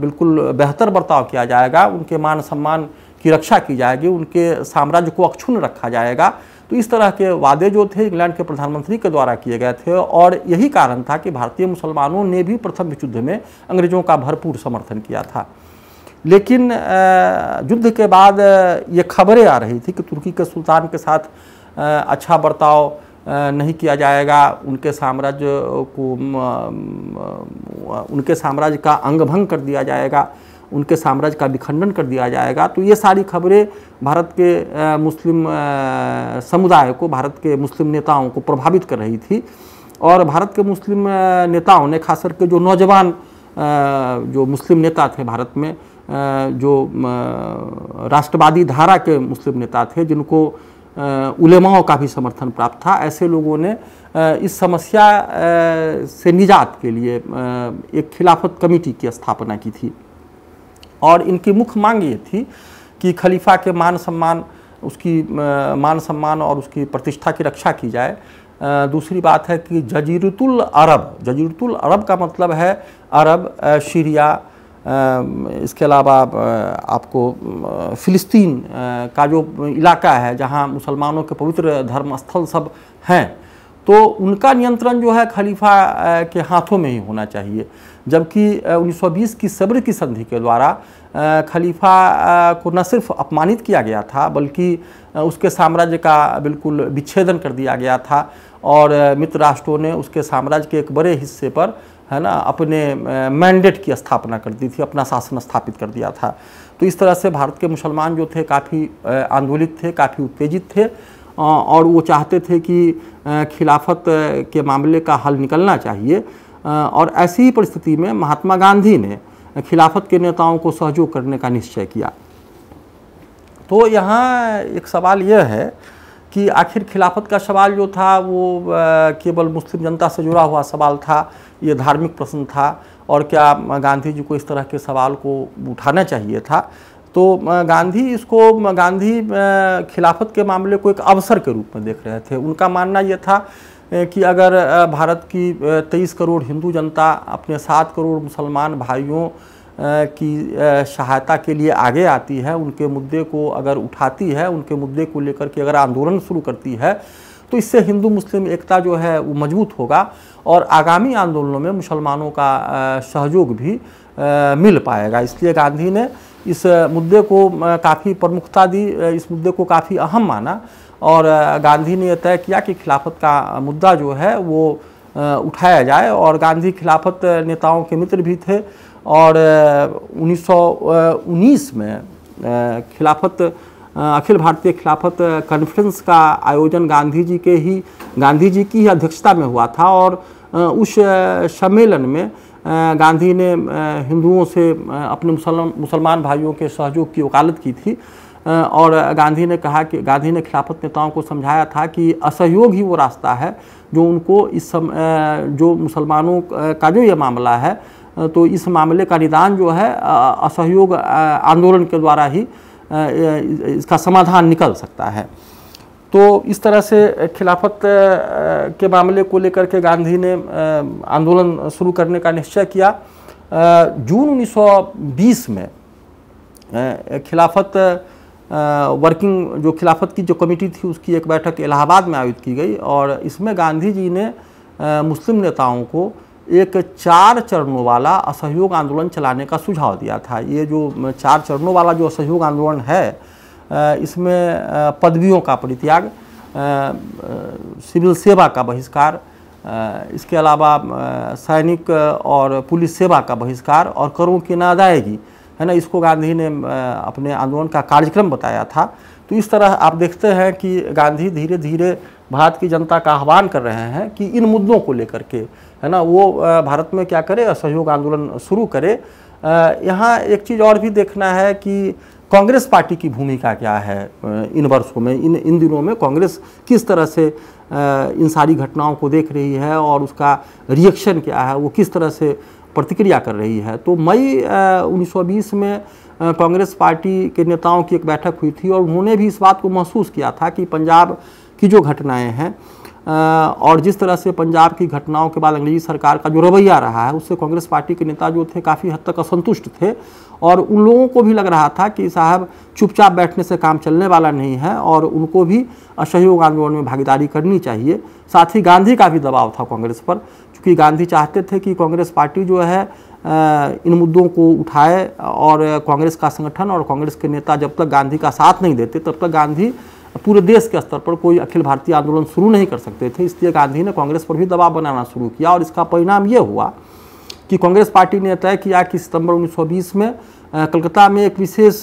A: बिल्कुल बेहतर बर्ताव किया जाएगा उनके मान सम्मान की रक्षा की जाएगी उनके साम्राज्य को अक्षुण रखा जाएगा तो इस तरह के वादे जो थे इंग्लैंड के प्रधानमंत्री के द्वारा किए गए थे और यही कारण था कि भारतीय मुसलमानों ने भी प्रथम विश्व युद्ध में अंग्रेज़ों का भरपूर समर्थन किया था लेकिन युद्ध के बाद ये खबरें आ रही थी कि तुर्की के सुल्तान के साथ अच्छा बर्ताव नहीं किया जाएगा उनके साम्राज्य को उनके साम्राज्य का अंग भंग कर दिया जाएगा उनके साम्राज्य का विखंडन कर दिया जाएगा तो ये सारी खबरें भारत के मुस्लिम समुदाय को भारत के मुस्लिम नेताओं को प्रभावित कर रही थी और भारत के मुस्लिम नेताओं ने खास करके जो नौजवान जो मुस्लिम नेता थे भारत में जो राष्ट्रवादी धारा के मुस्लिम नेता थे जिनको उलेमाओं का भी समर्थन प्राप्त था ऐसे लोगों ने इस समस्या से निजात के लिए एक खिलाफत कमेटी की स्थापना की थी और इनकी मुख्य मांग ये थी कि खलीफा के मान सम्मान उसकी मान सम्मान और उसकी प्रतिष्ठा की रक्षा की जाए दूसरी बात है कि जजीरतुल अरब जजीरतुल अरब का मतलब है अरब सीरिया इसके अलावा आपको फ़िलिस्तीन का जो इलाका है जहां मुसलमानों के पवित्र धर्म स्थल सब हैं तो उनका नियंत्रण जो है खलीफा के हाथों में ही होना चाहिए जबकि 1920 की सब्र की संधि के द्वारा खलीफा को न सिर्फ अपमानित किया गया था बल्कि उसके साम्राज्य का बिल्कुल विच्छेदन कर दिया गया था और मित्र राष्ट्रों ने उसके साम्राज्य के एक बड़े हिस्से पर है ना अपने मैंडेट की स्थापना कर दी थी अपना शासन स्थापित कर दिया था तो इस तरह से भारत के मुसलमान जो थे काफ़ी आंदोलित थे काफ़ी उत्तेजित थे और वो चाहते थे कि खिलाफत के मामले का हल निकलना चाहिए और ऐसी ही परिस्थिति में महात्मा गांधी ने खिलाफत के नेताओं को सहयोग करने का निश्चय किया तो यहाँ एक सवाल यह है कि आखिर खिलाफत का सवाल जो था वो केवल मुस्लिम जनता से जुड़ा हुआ सवाल था ये धार्मिक प्रश्न था और क्या गांधी जी को इस तरह के सवाल को उठाना चाहिए था तो गांधी इसको गांधी खिलाफत के मामले को एक अवसर के रूप में देख रहे थे उनका मानना यह था कि अगर भारत की तेईस करोड़ हिंदू जनता अपने सात करोड़ मुसलमान भाइयों की सहायता के लिए आगे आती है उनके मुद्दे को अगर उठाती है उनके मुद्दे को लेकर के अगर आंदोलन शुरू करती है तो इससे हिंदू मुस्लिम एकता जो है वो मजबूत होगा और आगामी आंदोलनों में मुसलमानों का सहयोग भी मिल पाएगा इसलिए गांधी ने इस मुद्दे को काफ़ी प्रमुखता दी इस मुद्दे को काफ़ी अहम माना और गांधी ने तय किया कि खिलाफत का मुद्दा जो है वो उठाया जाए और गांधी खिलाफत नेताओं के मित्र भी थे और 1919 में खिलाफत अखिल भारतीय खिलाफत कॉन्फ्रेंस का आयोजन गांधी जी के ही गांधी जी की ही अध्यक्षता में हुआ था और उस सम्मेलन में गांधी ने हिंदुओं से अपने मुसलमान भाइयों के सहयोग की वकालत की थी और गांधी ने कहा कि गांधी ने खिलाफत नेताओं को समझाया था कि असहयोग ही वो रास्ता है जो उनको इस सम जो मुसलमानों का जो ये मामला है तो इस मामले का निदान जो है असहयोग आंदोलन के द्वारा ही इसका समाधान निकल सकता है तो इस तरह से खिलाफत के मामले को लेकर के गांधी ने आंदोलन शुरू करने का निश्चय किया जून 1920 में खिलाफत वर्किंग जो खिलाफत की जो कमेटी थी उसकी एक बैठक इलाहाबाद में आयोजित की गई और इसमें गांधी जी ने मुस्लिम नेताओं को एक चार चरणों वाला असहयोग आंदोलन चलाने का सुझाव दिया था ये जो चार चरणों वाला जो असहयोग आंदोलन है इसमें पदवियों का परित्याग सिविल सेवा का बहिष्कार इसके अलावा सैनिक और पुलिस सेवा का बहिष्कार और करों की नादायगी है ना इसको गांधी ने अपने आंदोलन का कार्यक्रम बताया था तो इस तरह आप देखते हैं कि गांधी धीरे धीरे भारत की जनता का आह्वान कर रहे हैं कि इन मुद्दों को लेकर के है ना वो भारत में क्या करे असहयोग आंदोलन शुरू करे यहाँ एक चीज़ और भी देखना है कि कांग्रेस पार्टी की भूमिका क्या है इन वर्षों में इन इन दिनों में कांग्रेस किस तरह से इन सारी घटनाओं को देख रही है और उसका रिएक्शन क्या है वो किस तरह से प्रतिक्रिया कर रही है तो मई उन्नीस में कांग्रेस पार्टी के नेताओं की एक बैठक हुई थी और उन्होंने भी इस बात को महसूस किया था कि पंजाब की जो घटनाएं हैं और जिस तरह से पंजाब की घटनाओं के बाद अंग्रेजी सरकार का जो रवैया रहा है उससे कांग्रेस पार्टी के नेता जो थे काफ़ी हद तक असंतुष्ट थे और उन लोगों को भी लग रहा था कि साहब चुपचाप बैठने से काम चलने वाला नहीं है और उनको भी असहयोग आंदोलन में भागीदारी करनी चाहिए साथ ही गांधी का भी दबाव था कांग्रेस पर क्योंकि गांधी चाहते थे कि कांग्रेस पार्टी जो है इन मुद्दों को उठाए और कांग्रेस का संगठन और कांग्रेस के नेता जब तक गांधी का साथ नहीं देते तब तक गांधी पूरे देश के स्तर पर कोई अखिल भारतीय आंदोलन शुरू नहीं कर सकते थे इसलिए गांधी ने कांग्रेस पर भी दबाव बनाना शुरू किया और इसका परिणाम ये हुआ कि कांग्रेस पार्टी ने तय किया कि सितंबर 1920 में कलकत्ता में एक विशेष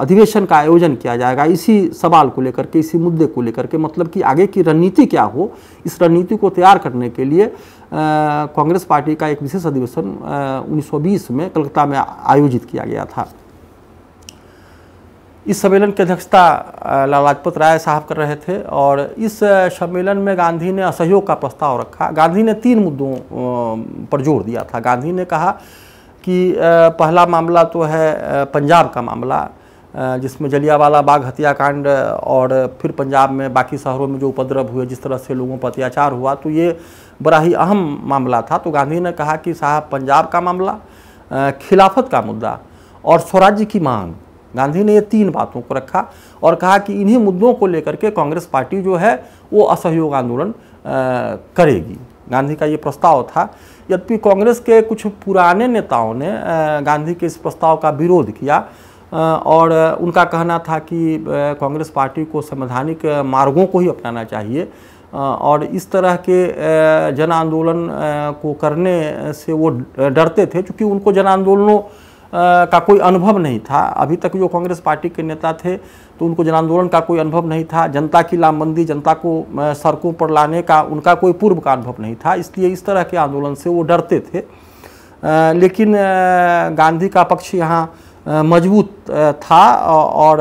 A: अधिवेशन का आयोजन किया जाएगा इसी सवाल को लेकर के इसी मुद्दे को लेकर के मतलब कि आगे की रणनीति क्या हो इस रणनीति को तैयार करने के लिए कांग्रेस पार्टी का एक विशेष अधिवेशन 1920 में कलकत्ता में आयोजित किया गया था इस सम्मेलन की अध्यक्षता लाल लाजपत राय साहब कर रहे थे और इस सम्मेलन में गांधी ने असहयोग का प्रस्ताव रखा गांधी ने तीन मुद्दों पर जोर दिया था गांधी ने कहा कि पहला मामला तो है पंजाब का मामला जिसमें जलियावाला बाग हत्याकांड और फिर पंजाब में बाकी शहरों में जो उपद्रव हुए जिस तरह से लोगों पर अत्याचार हुआ तो ये बड़ा ही अहम मामला था तो गांधी ने कहा कि साहब पंजाब का मामला खिलाफत का मुद्दा और स्वराज्य की मांग गांधी ने ये तीन बातों को रखा और कहा कि इन्हीं मुद्दों को लेकर के कांग्रेस पार्टी जो है वो असहयोग आंदोलन करेगी गांधी का ये प्रस्ताव था यद्यपि कांग्रेस के कुछ पुराने नेताओं ने गांधी के इस प्रस्ताव का विरोध किया और उनका कहना था कि कांग्रेस पार्टी को संवैधानिक मार्गों को ही अपनाना चाहिए और इस तरह के जन आंदोलन को करने से वो डरते थे क्योंकि उनको जन आंदोलनों का कोई अनुभव नहीं था अभी तक जो कांग्रेस पार्टी के नेता थे तो उनको जन आंदोलन का कोई अनुभव नहीं था जनता की लामबंदी जनता को सड़कों पर लाने का उनका कोई पूर्व का अनुभव नहीं था इसलिए इस तरह के आंदोलन से वो डरते थे लेकिन गांधी का पक्ष यहाँ मजबूत था और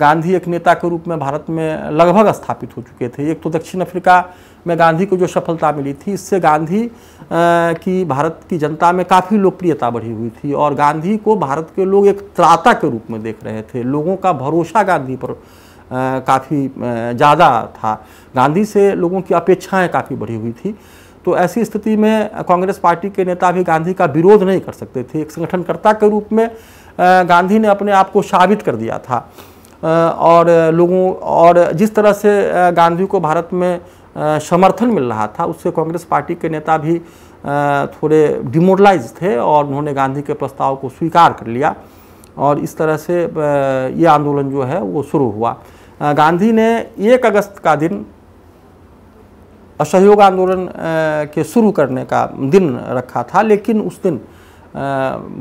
A: गांधी एक नेता के रूप में भारत में लगभग स्थापित हो चुके थे एक तो दक्षिण अफ्रीका में गांधी को जो सफलता मिली थी इससे गांधी की भारत की जनता में काफ़ी लोकप्रियता बढ़ी हुई थी और गांधी को भारत के लोग एक त्राता के रूप में देख रहे थे लोगों का भरोसा गांधी पर काफ़ी ज़्यादा था गांधी से लोगों की अपेक्षाएँ काफ़ी बढ़ी हुई थी तो ऐसी स्थिति में कांग्रेस पार्टी के नेता भी गांधी का विरोध नहीं कर सकते थे एक संगठनकर्ता के रूप में गांधी ने अपने आप को साबित कर दिया था और लोगों और जिस तरह से गांधी को भारत में समर्थन मिल रहा था उससे कांग्रेस पार्टी के नेता भी थोड़े डिमोरलाइज थे और उन्होंने गांधी के प्रस्ताव को स्वीकार कर लिया और इस तरह से ये आंदोलन जो है वो शुरू हुआ गांधी ने एक अगस्त का दिन असहयोग आंदोलन के शुरू करने का दिन रखा था लेकिन उस दिन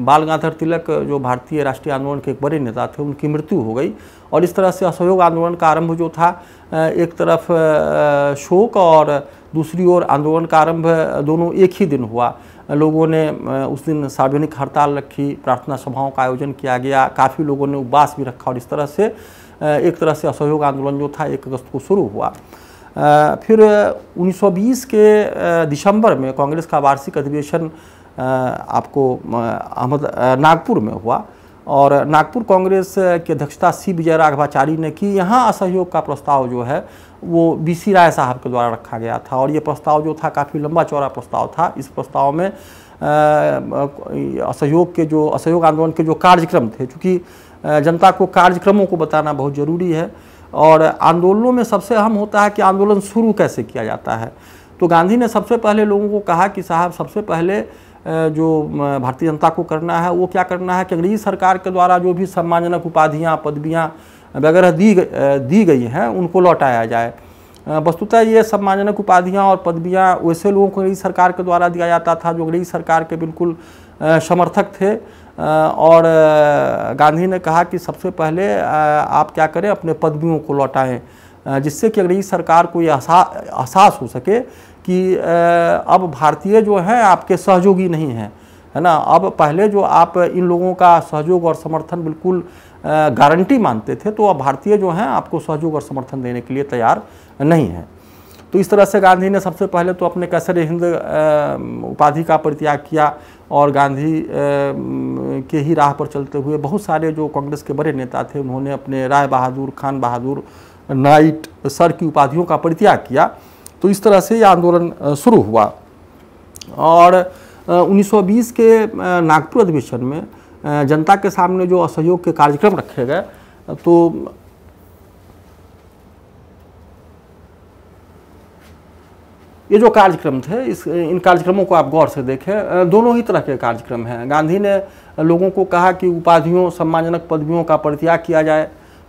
A: बाल गाधर तिलक जो भारतीय राष्ट्रीय आंदोलन के एक बड़े नेता थे उनकी मृत्यु हो गई और इस तरह से असहयोग आंदोलन का आरंभ जो था एक तरफ शोक और दूसरी ओर आंदोलन का आरंभ दोनों एक ही दिन हुआ लोगों ने उस दिन सार्वजनिक हड़ताल रखी प्रार्थना सभाओं का आयोजन किया गया काफ़ी लोगों ने उपवास भी रखा और इस तरह से एक तरह से असहयोग आंदोलन जो था एक अगस्त को शुरू हुआ फिर 1920 के दिसंबर में कांग्रेस का वार्षिक अधिवेशन आपको अहमद नागपुर में हुआ और नागपुर कांग्रेस की अध्यक्षता सी विजय राघवाचारी ने की यहाँ असहयोग का प्रस्ताव जो है वो बीसी राय साहब के द्वारा रखा गया था और ये प्रस्ताव जो था काफ़ी लंबा चौड़ा प्रस्ताव था इस प्रस्ताव में असहयोग के जो असहयोग आंदोलन के जो कार्यक्रम थे चूँकि जनता को कार्यक्रमों को बताना बहुत ज़रूरी है और आंदोलनों में सबसे अहम होता है कि आंदोलन शुरू कैसे किया जाता है तो गांधी ने सबसे पहले लोगों को कहा कि साहब सबसे पहले जो भारतीय जनता को करना है वो क्या करना है कि अंग्रेजी सरकार के द्वारा जो भी सम्मानजनक उपाधियाँ पदवियाँ वगैरह दी दी गई हैं उनको लौटाया जाए वस्तुतः ये सम्मानजनक उपाधियाँ और पदवियाँ वैसे लोगों को अंग्रेजी सरकार के द्वारा दिया जाता था जो अंग्रेजी सरकार के बिल्कुल समर्थक थे और गांधी ने कहा कि सबसे पहले आप क्या करें अपने पदवियों को लौटाएं जिससे कि अंग्रेजी सरकार को ये एहसास हो सके कि अब भारतीय जो है आपके सहयोगी नहीं हैं है ना अब पहले जो आप इन लोगों का सहयोग और समर्थन बिल्कुल गारंटी मानते थे तो अब भारतीय जो हैं आपको सहयोग और समर्थन देने के लिए तैयार नहीं है तो इस तरह से गांधी ने सबसे पहले तो अपने कैसर हिंद उपाधि का परित्याग किया और गांधी के ही राह पर चलते हुए बहुत सारे जो कांग्रेस के बड़े नेता थे उन्होंने अपने राय बहादुर खान बहादुर नाइट सर की उपाधियों का परित्याग किया तो इस तरह से यह आंदोलन शुरू हुआ और 1920 के नागपुर अधिवेशन में जनता के सामने जो असहयोग के कार्यक्रम रखे गए तो ये जो कार्यक्रम थे इस इन कार्यक्रमों को आप गौर से देखें दोनों ही तरह के कार्यक्रम हैं गांधी ने लोगों को कहा कि उपाधियों सम्मानजनक पदवियों का परित्याग किया जाए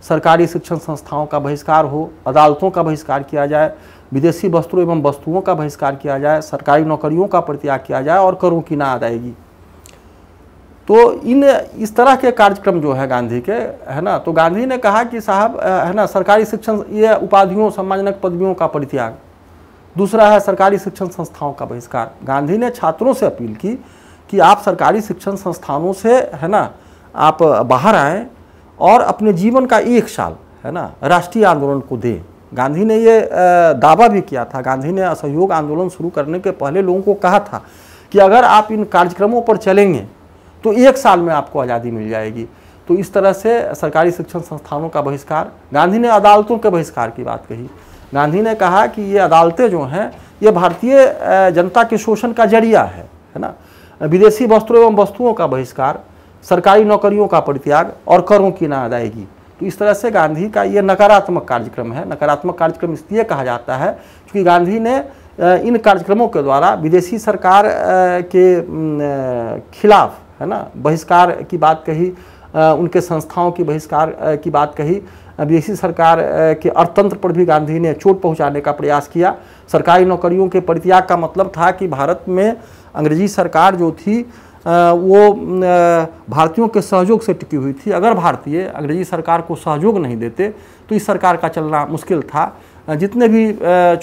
A: सरकारी शिक्षण संस्थाओं का बहिष्कार हो अदालतों का बहिष्कार किया जाए विदेशी वस्त्रों एवं वस्तुओं का बहिष्कार किया जाए सरकारी नौकरियों का परित्याग किया जाए और करों की ना अदायगी तो इन इस तरह के कार्यक्रम जो है गांधी के है ना तो गांधी ने कहा कि साहब है ना सरकारी शिक्षण ये उपाधियों सम्मानजनक पदवियों का परित्याग दूसरा है सरकारी शिक्षण संस्थाओं का बहिष्कार गांधी ने छात्रों से अपील की कि आप सरकारी शिक्षण संस्थानों से है ना आप बाहर आएँ और अपने जीवन का एक साल है ना राष्ट्रीय आंदोलन को दें गांधी ने ये दावा भी किया था गांधी ने असहयोग आंदोलन शुरू करने के पहले लोगों को कहा था कि अगर आप इन कार्यक्रमों पर चलेंगे तो एक साल में आपको आज़ादी मिल जाएगी तो इस तरह से सरकारी शिक्षण संस्थानों का बहिष्कार गांधी ने अदालतों के बहिष्कार की बात कही गांधी ने कहा कि ये अदालतें जो हैं ये भारतीय जनता के शोषण का जरिया है है ना विदेशी वस्त्रों एवं वस्तुओं का बहिष्कार सरकारी नौकरियों का परित्याग और करों की ना अदायगी तो इस तरह से गांधी का ये नकारात्मक कार्यक्रम है नकारात्मक कार्यक्रम इसलिए कहा जाता है क्योंकि गांधी ने इन कार्यक्रमों के द्वारा विदेशी सरकार के खिलाफ है ना बहिष्कार की बात कही उनके संस्थाओं की बहिष्कार की बात कही विदेशी सरकार के अर्थतंत्र पर भी गांधी ने चोट पहुंचाने का प्रयास किया सरकारी नौकरियों के परित्याग का मतलब था कि भारत में अंग्रेजी सरकार जो थी वो भारतीयों के सहयोग से टिकी हुई थी अगर भारतीय अंग्रेजी सरकार को सहयोग नहीं देते तो इस सरकार का चलना मुश्किल था जितने भी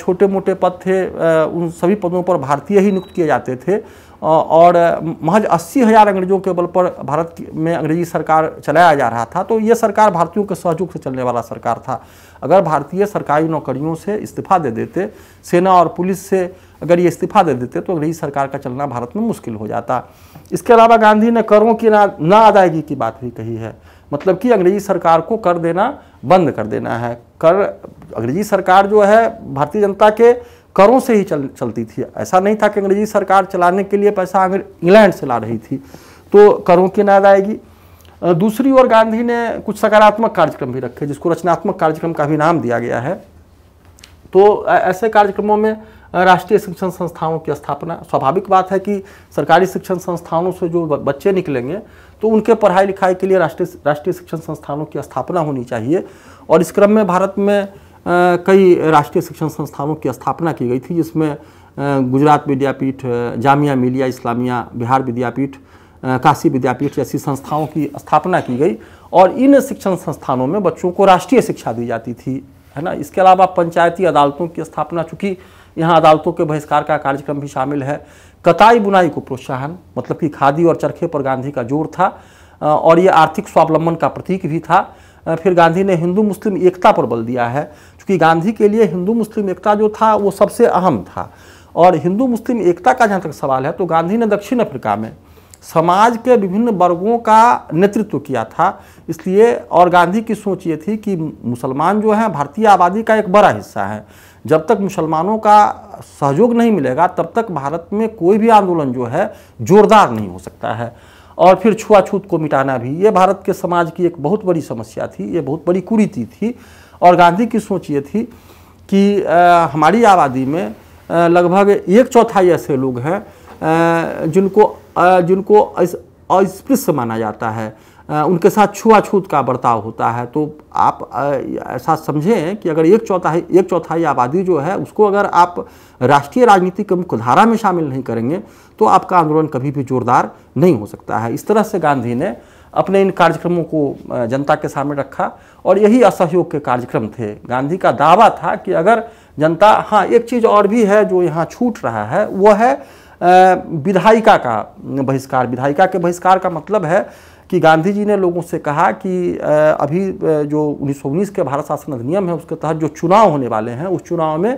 A: छोटे मोटे पद थे उन सभी पदों पर भारतीय ही नियुक्त किए जाते थे और महज अस्सी हज़ार अंग्रेजों के बल पर भारत में अंग्रेजी सरकार चलाया जा रहा था तो ये सरकार भारतीयों के सहयोग से चलने वाला सरकार था अगर भारतीय सरकारी नौकरियों से इस्तीफा दे देते सेना और पुलिस से अगर ये इस्तीफा दे देते तो अंग्रेजी सरकार का चलना भारत में मुश्किल हो जाता इसके अलावा गांधी ने करों की ना ना अदायगी की बात भी कही है मतलब कि अंग्रेजी सरकार को कर देना बंद कर देना है कर अंग्रेजी सरकार जो है भारतीय जनता के करों से ही चल चलती थी ऐसा नहीं था कि अंग्रेजी सरकार चलाने के लिए पैसा इंग्लैंड से ला रही थी तो करों की ना अदायगी दूसरी ओर गांधी ने कुछ सकारात्मक कार्यक्रम भी रखे जिसको रचनात्मक कार्यक्रम का भी नाम दिया गया है तो ऐसे कार्यक्रमों में राष्ट्रीय शिक्षण संस्थाओं की स्थापना स्वाभाविक बात है कि सरकारी शिक्षण संस्थानों से जो बच्चे निकलेंगे तो उनके पढ़ाई लिखाई के लिए राष्ट्रीय राष्ट्रीय शिक्षण संस्थानों की स्थापना होनी चाहिए और इस क्रम में भारत में कई राष्ट्रीय शिक्षण संस्थानों की स्थापना की गई थी जिसमें गुजरात विद्यापीठ जामिया मिलिया इस्लामिया बिहार विद्यापीठ काशी विद्यापीठ जैसी संस्थाओं की स्थापना की गई और इन शिक्षण संस्थानों में बच्चों को राष्ट्रीय शिक्षा दी जाती थी है ना इसके अलावा पंचायती अदालतों की स्थापना चूँकि यहाँ अदालतों के बहिष्कार का कार्यक्रम भी शामिल है कताई बुनाई को प्रोत्साहन मतलब कि खादी और चरखे पर गांधी का जोर था और ये आर्थिक स्वावलंबन का प्रतीक भी था फिर गांधी ने हिंदू मुस्लिम एकता पर बल दिया है क्योंकि गांधी के लिए हिंदू मुस्लिम एकता जो था वो सबसे अहम था और हिंदू मुस्लिम एकता का जहाँ तक सवाल है तो गांधी ने दक्षिण अफ्रीका में समाज के विभिन्न वर्गों का नेतृत्व किया था इसलिए और गांधी की सोच ये थी कि मुसलमान जो हैं भारतीय आबादी का एक बड़ा हिस्सा है जब तक मुसलमानों का सहयोग नहीं मिलेगा तब तक भारत में कोई भी आंदोलन जो है जोरदार नहीं हो सकता है और फिर छुआछूत को मिटाना भी ये भारत के समाज की एक बहुत बड़ी समस्या थी ये बहुत बड़ी कुरीति थी और गांधी की सोच ये थी कि आ, हमारी आबादी में लगभग एक चौथाई ऐसे लोग हैं जिनको आ, जिनको अस्पृश्य माना जाता है उनके साथ छुआछूत का बर्ताव होता है तो आप ऐसा समझें कि अगर एक चौथाई एक चौथाई आबादी जो है उसको अगर आप राष्ट्रीय राजनीति के मुख्य धारा में शामिल नहीं करेंगे तो आपका आंदोलन कभी भी जोरदार नहीं हो सकता है इस तरह से गांधी ने अपने इन कार्यक्रमों को जनता के सामने रखा और यही असहयोग के कार्यक्रम थे गांधी का दावा था कि अगर जनता हाँ एक चीज़ और भी है जो यहाँ छूट रहा है वह है विधायिका का बहिष्कार विधायिका के बहिष्कार का मतलब है कि गांधी जी ने लोगों से कहा कि अभी जो उन्नीस के भारत शासन अधिनियम है उसके तहत जो चुनाव होने वाले हैं उस चुनाव में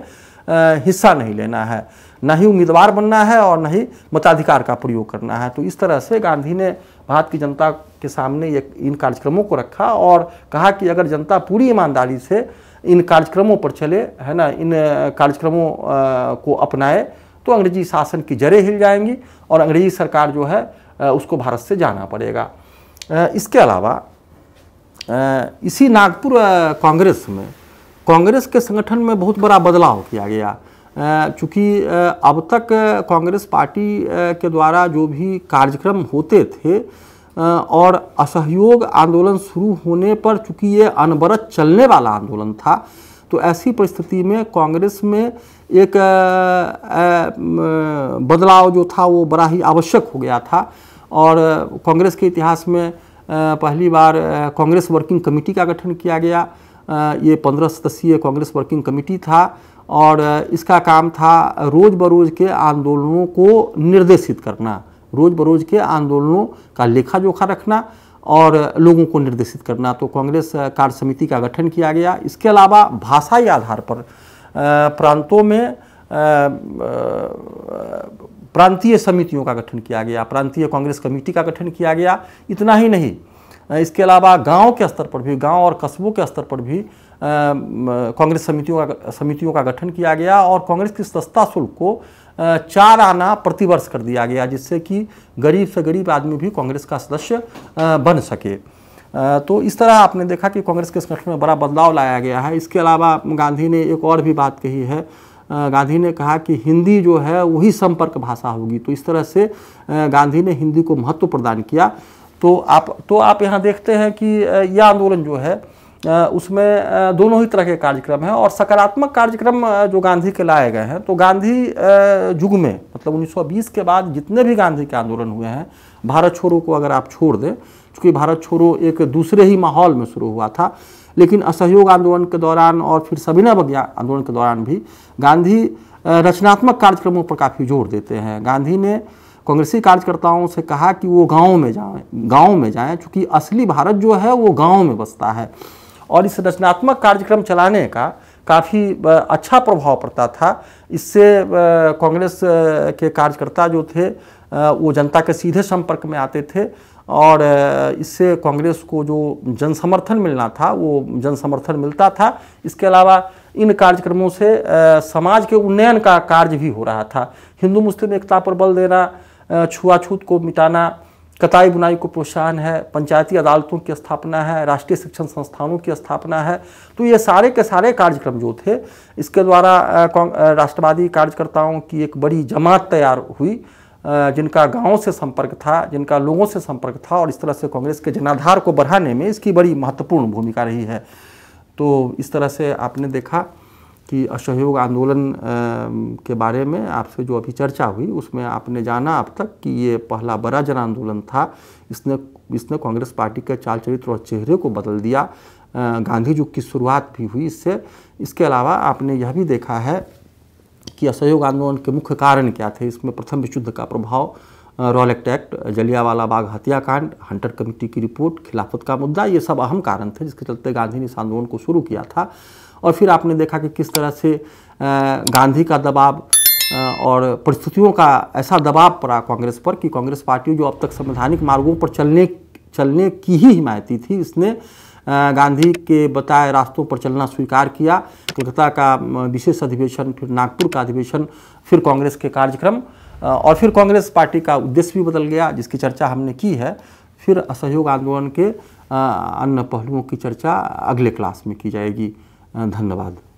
A: हिस्सा नहीं लेना है न ही उम्मीदवार बनना है और न ही मताधिकार का प्रयोग करना है तो इस तरह से गांधी ने भारत की जनता के सामने ये इन कार्यक्रमों को रखा और कहा कि अगर जनता पूरी ईमानदारी से इन कार्यक्रमों पर चले है ना इन कार्यक्रमों को अपनाए तो अंग्रेजी शासन की जड़ें हिल जाएंगी और अंग्रेजी सरकार जो है उसको भारत से जाना पड़ेगा इसके अलावा इसी नागपुर कांग्रेस में कांग्रेस के संगठन में बहुत बड़ा बदलाव किया गया चूँकि अब तक कांग्रेस पार्टी के द्वारा जो भी कार्यक्रम होते थे और असहयोग आंदोलन शुरू होने पर चूँकि ये अनवरत चलने वाला आंदोलन था तो ऐसी परिस्थिति में कांग्रेस में एक बदलाव जो था वो बड़ा ही आवश्यक हो गया था और कांग्रेस के इतिहास में पहली बार कांग्रेस वर्किंग कमेटी का गठन किया गया ये पंद्रह सदस्यीय कांग्रेस वर्किंग कमेटी था और इसका काम था रोज़ बरोज़ के आंदोलनों को निर्देशित करना रोज़ बरोज़ के आंदोलनों का लेखा जोखा रखना और लोगों को निर्देशित करना तो कांग्रेस कार्य समिति का गठन किया गया इसके अलावा भाषाई आधार पर प्रांतों में प्रांतीय समितियों का गठन किया गया प्रांतीय कांग्रेस कमेटी का गठन किया गया इतना ही नहीं इसके अलावा गांव के स्तर पर भी गांव और कस्बों के स्तर पर भी कांग्रेस समितियों का समितियों का गठन किया गया और कांग्रेस की सस्ता शुल्क को चार आना प्रतिवर्ष कर दिया गया जिससे कि गरीब से गरीब आदमी भी कांग्रेस का सदस्य बन सके तो इस तरह आपने देखा कि कांग्रेस के संगठन में बड़ा बदलाव लाया गया है इसके अलावा गांधी ने एक और भी बात कही है गांधी ने कहा कि हिंदी जो है वही संपर्क भाषा होगी तो इस तरह से गांधी ने हिंदी को महत्व प्रदान किया तो आप तो आप यहाँ देखते हैं कि यह आंदोलन जो है उसमें दोनों ही तरह के कार्यक्रम हैं और सकारात्मक कार्यक्रम जो गांधी के लाए गए हैं तो गांधी युग में मतलब 1920 के बाद जितने भी गांधी के आंदोलन हुए हैं भारत छोड़ो को अगर आप छोड़ दें क्योंकि भारत छोड़ो एक दूसरे ही माहौल में शुरू हुआ था लेकिन असहयोग आंदोलन के दौरान और फिर सबिना बगिया आंदोलन के दौरान भी गांधी रचनात्मक कार्यक्रमों पर काफ़ी जोर देते हैं गांधी ने कांग्रेसी कार्यकर्ताओं से कहा कि वो गाँव में जाएँ गाँव में जाएँ चूँकि असली भारत जो है वो गाँव में बसता है और इस रचनात्मक कार्यक्रम चलाने का काफ़ी अच्छा प्रभाव पड़ता था इससे कांग्रेस के कार्यकर्ता जो थे वो जनता के सीधे संपर्क में आते थे और इससे कांग्रेस को जो जन समर्थन मिलना था वो जन समर्थन मिलता था इसके अलावा इन कार्यक्रमों से समाज के उन्नयन का कार्य भी हो रहा था हिंदू मुस्लिम एकता पर बल देना छुआछूत को मिटाना कताई बुनाई को प्रोत्साहन है पंचायती अदालतों की स्थापना है राष्ट्रीय शिक्षण संस्थानों की स्थापना है तो ये सारे के सारे कार्यक्रम जो थे इसके द्वारा राष्ट्रवादी कार्यकर्ताओं की एक बड़ी जमात तैयार हुई जिनका गांव से संपर्क था जिनका लोगों से संपर्क था और इस तरह से कांग्रेस के जनाधार को बढ़ाने में इसकी बड़ी महत्वपूर्ण भूमिका रही है तो इस तरह से आपने देखा कि असहयोग आंदोलन के बारे में आपसे जो अभी चर्चा हुई उसमें आपने जाना अब तक कि ये पहला बड़ा जन आंदोलन था इसने इसने कांग्रेस पार्टी के चाल चरित्र और चेहरे को बदल दिया गांधी युग की शुरुआत भी हुई इससे इसके अलावा आपने यह भी देखा है कि असहयोग आंदोलन के मुख्य कारण क्या थे इसमें प्रथम विश्व युद्ध का प्रभाव एक्ट एक्ट जलियावाला बाग हत्याकांड हंटर कमेटी की रिपोर्ट खिलाफत का मुद्दा ये सब अहम कारण थे जिसके चलते गांधी ने इस आंदोलन को शुरू किया था और फिर आपने देखा कि किस तरह से गांधी का दबाव और परिस्थितियों का ऐसा दबाव पड़ा कांग्रेस पर कि कांग्रेस पार्टी जो अब तक संवैधानिक मार्गों पर चलने चलने की ही हिमायती थी इसने गांधी के बताए रास्तों पर चलना स्वीकार किया कलकत्ता का विशेष अधिवेशन फिर नागपुर का अधिवेशन फिर कांग्रेस के कार्यक्रम और फिर कांग्रेस पार्टी का उद्देश्य भी बदल गया जिसकी चर्चा हमने की है फिर असहयोग आंदोलन के अन्य पहलुओं की चर्चा अगले क्लास में की जाएगी धन्यवाद